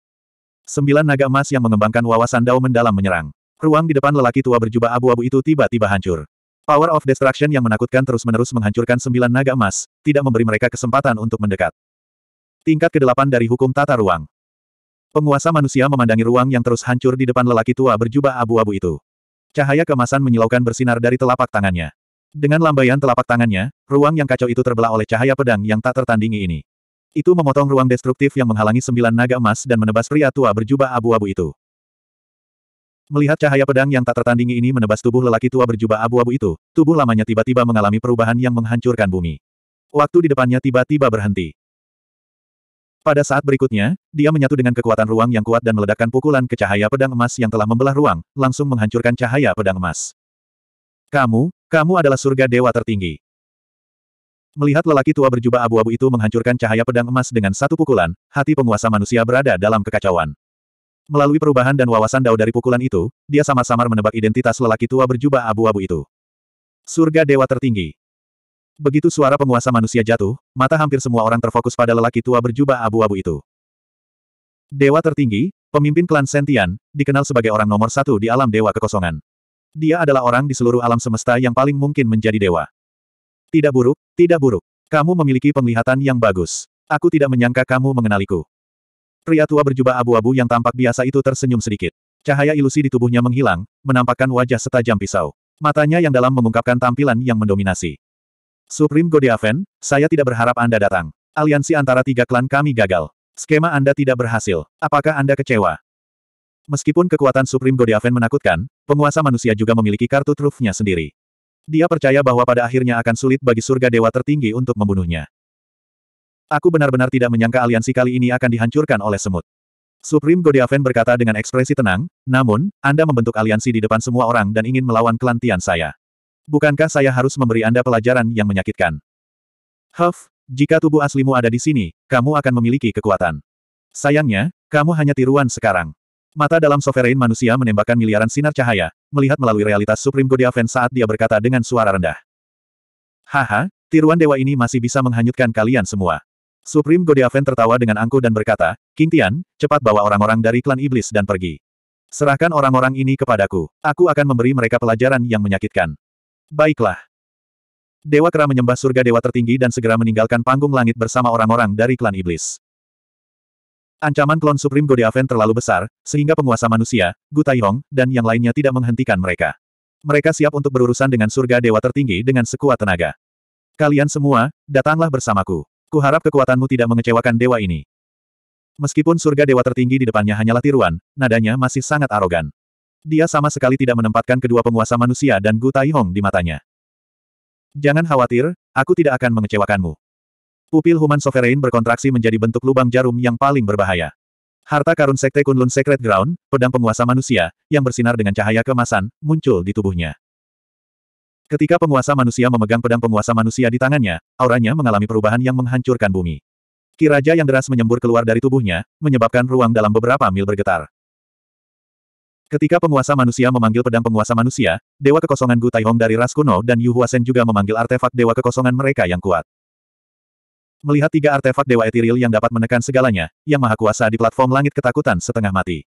Sembilan naga emas yang mengembangkan wawasan Dao mendalam menyerang. Ruang di depan lelaki tua berjubah abu-abu itu tiba-tiba hancur. Power of Destruction yang menakutkan terus-menerus menghancurkan sembilan naga emas, tidak memberi mereka kesempatan untuk mendekat. Tingkat ke-8 dari hukum tata ruang. Penguasa manusia memandangi ruang yang terus hancur di depan lelaki tua berjubah abu-abu itu. Cahaya kemasan menyilaukan bersinar dari telapak tangannya. Dengan lambaian telapak tangannya, ruang yang kacau itu terbelah oleh cahaya pedang yang tak tertandingi ini. Itu memotong ruang destruktif yang menghalangi sembilan naga emas dan menebas pria tua berjubah abu-abu itu. Melihat cahaya pedang yang tak tertandingi ini menebas tubuh lelaki tua berjubah abu-abu itu, tubuh lamanya tiba-tiba mengalami perubahan yang menghancurkan bumi. Waktu di depannya tiba-tiba berhenti. Pada saat berikutnya, dia menyatu dengan kekuatan ruang yang kuat dan meledakkan pukulan ke cahaya pedang emas yang telah membelah ruang, langsung menghancurkan cahaya pedang emas. Kamu, kamu adalah surga dewa tertinggi. Melihat lelaki tua berjubah abu-abu itu menghancurkan cahaya pedang emas dengan satu pukulan, hati penguasa manusia berada dalam kekacauan. Melalui perubahan dan wawasan Dao dari pukulan itu, dia sama-sama menebak identitas lelaki tua berjubah abu-abu itu. Surga Dewa Tertinggi Begitu suara penguasa manusia jatuh, mata hampir semua orang terfokus pada lelaki tua berjubah abu-abu itu. Dewa tertinggi, pemimpin klan Sentian, dikenal sebagai orang nomor satu di alam dewa kekosongan. Dia adalah orang di seluruh alam semesta yang paling mungkin menjadi dewa. Tidak buruk, tidak buruk. Kamu memiliki penglihatan yang bagus. Aku tidak menyangka kamu mengenaliku. Pria tua berjubah abu-abu yang tampak biasa itu tersenyum sedikit. Cahaya ilusi di tubuhnya menghilang, menampakkan wajah setajam pisau. Matanya yang dalam mengungkapkan tampilan yang mendominasi. Supreme Godiaven, saya tidak berharap Anda datang. Aliansi antara tiga klan kami gagal. Skema Anda tidak berhasil. Apakah Anda kecewa? Meskipun kekuatan Supreme Godiaven menakutkan, penguasa manusia juga memiliki kartu trufnya sendiri. Dia percaya bahwa pada akhirnya akan sulit bagi surga dewa tertinggi untuk membunuhnya. Aku benar-benar tidak menyangka aliansi kali ini akan dihancurkan oleh semut. Supreme Godiaven berkata dengan ekspresi tenang, namun, Anda membentuk aliansi di depan semua orang dan ingin melawan kelantian saya bukankah saya harus memberi Anda pelajaran yang menyakitkan? Huff, jika tubuh aslimu ada di sini, kamu akan memiliki kekuatan. Sayangnya, kamu hanya tiruan sekarang. Mata dalam sovereign manusia menembakkan miliaran sinar cahaya, melihat melalui realitas Supreme God Aven saat dia berkata dengan suara rendah. Haha, tiruan dewa ini masih bisa menghanyutkan kalian semua. Supreme God Aven tertawa dengan angkuh dan berkata, King Tian, cepat bawa orang-orang dari klan iblis dan pergi. Serahkan orang-orang ini kepadaku. Aku akan memberi mereka pelajaran yang menyakitkan. Baiklah. Dewa Kera menyembah surga dewa tertinggi dan segera meninggalkan panggung langit bersama orang-orang dari klan iblis. Ancaman klon Supreme Gode Aven terlalu besar, sehingga penguasa manusia, Gu Taihong, dan yang lainnya tidak menghentikan mereka. Mereka siap untuk berurusan dengan surga dewa tertinggi dengan sekuat tenaga. Kalian semua, datanglah bersamaku. Kuharap kekuatanmu tidak mengecewakan dewa ini. Meskipun surga dewa tertinggi di depannya hanyalah tiruan, nadanya masih sangat arogan. Dia sama sekali tidak menempatkan kedua penguasa manusia dan Gu Taihong di matanya. Jangan khawatir, aku tidak akan mengecewakanmu. Pupil Human Sovereign berkontraksi menjadi bentuk lubang jarum yang paling berbahaya. Harta karun Sekte Kunlun Secret Ground, pedang penguasa manusia, yang bersinar dengan cahaya kemasan, muncul di tubuhnya. Ketika penguasa manusia memegang pedang penguasa manusia di tangannya, auranya mengalami perubahan yang menghancurkan bumi. Kiraja yang deras menyembur keluar dari tubuhnya, menyebabkan ruang dalam beberapa mil bergetar. Ketika penguasa manusia memanggil pedang penguasa manusia, Dewa Kekosongan Gu Taihong dari ras kuno dan Yu Huasen juga memanggil artefak Dewa Kekosongan mereka yang kuat. Melihat tiga artefak Dewa Etiril yang dapat menekan segalanya, Yang Maha Kuasa di platform langit ketakutan setengah mati.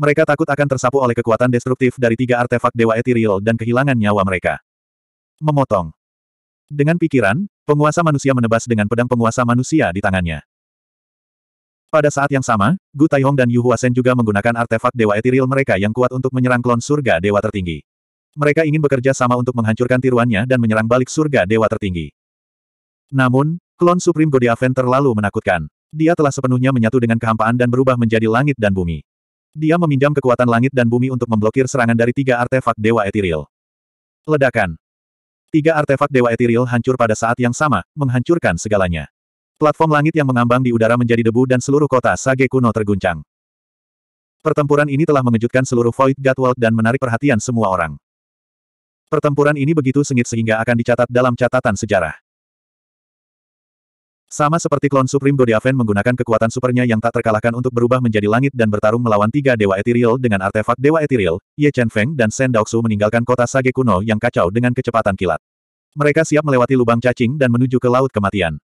Mereka takut akan tersapu oleh kekuatan destruktif dari tiga artefak Dewa Etiril dan kehilangan nyawa mereka. Memotong. Dengan pikiran, penguasa manusia menebas dengan pedang penguasa manusia di tangannya. Pada saat yang sama, Gu Taihong dan Yu Huasen juga menggunakan artefak dewa etiril mereka yang kuat untuk menyerang klon surga dewa tertinggi. Mereka ingin bekerja sama untuk menghancurkan tiruannya dan menyerang balik surga dewa tertinggi. Namun, klon Supreme God Aven terlalu menakutkan. Dia telah sepenuhnya menyatu dengan kehampaan dan berubah menjadi langit dan bumi. Dia meminjam kekuatan langit dan bumi untuk memblokir serangan dari tiga artefak dewa etiril. Ledakan. Tiga artefak dewa etiril hancur pada saat yang sama, menghancurkan segalanya. Platform langit yang mengambang di udara menjadi debu dan seluruh kota Sage kuno terguncang. Pertempuran ini telah mengejutkan seluruh Void God World dan menarik perhatian semua orang. Pertempuran ini begitu sengit sehingga akan dicatat dalam catatan sejarah. Sama seperti klon Supreme Godiaven menggunakan kekuatan supernya yang tak terkalahkan untuk berubah menjadi langit dan bertarung melawan tiga dewa Ethereal dengan artefak dewa Ethereal, Ye Chen Feng dan Shen Daoxu meninggalkan kota Sage kuno yang kacau dengan kecepatan kilat. Mereka siap melewati lubang cacing dan menuju ke Laut Kematian.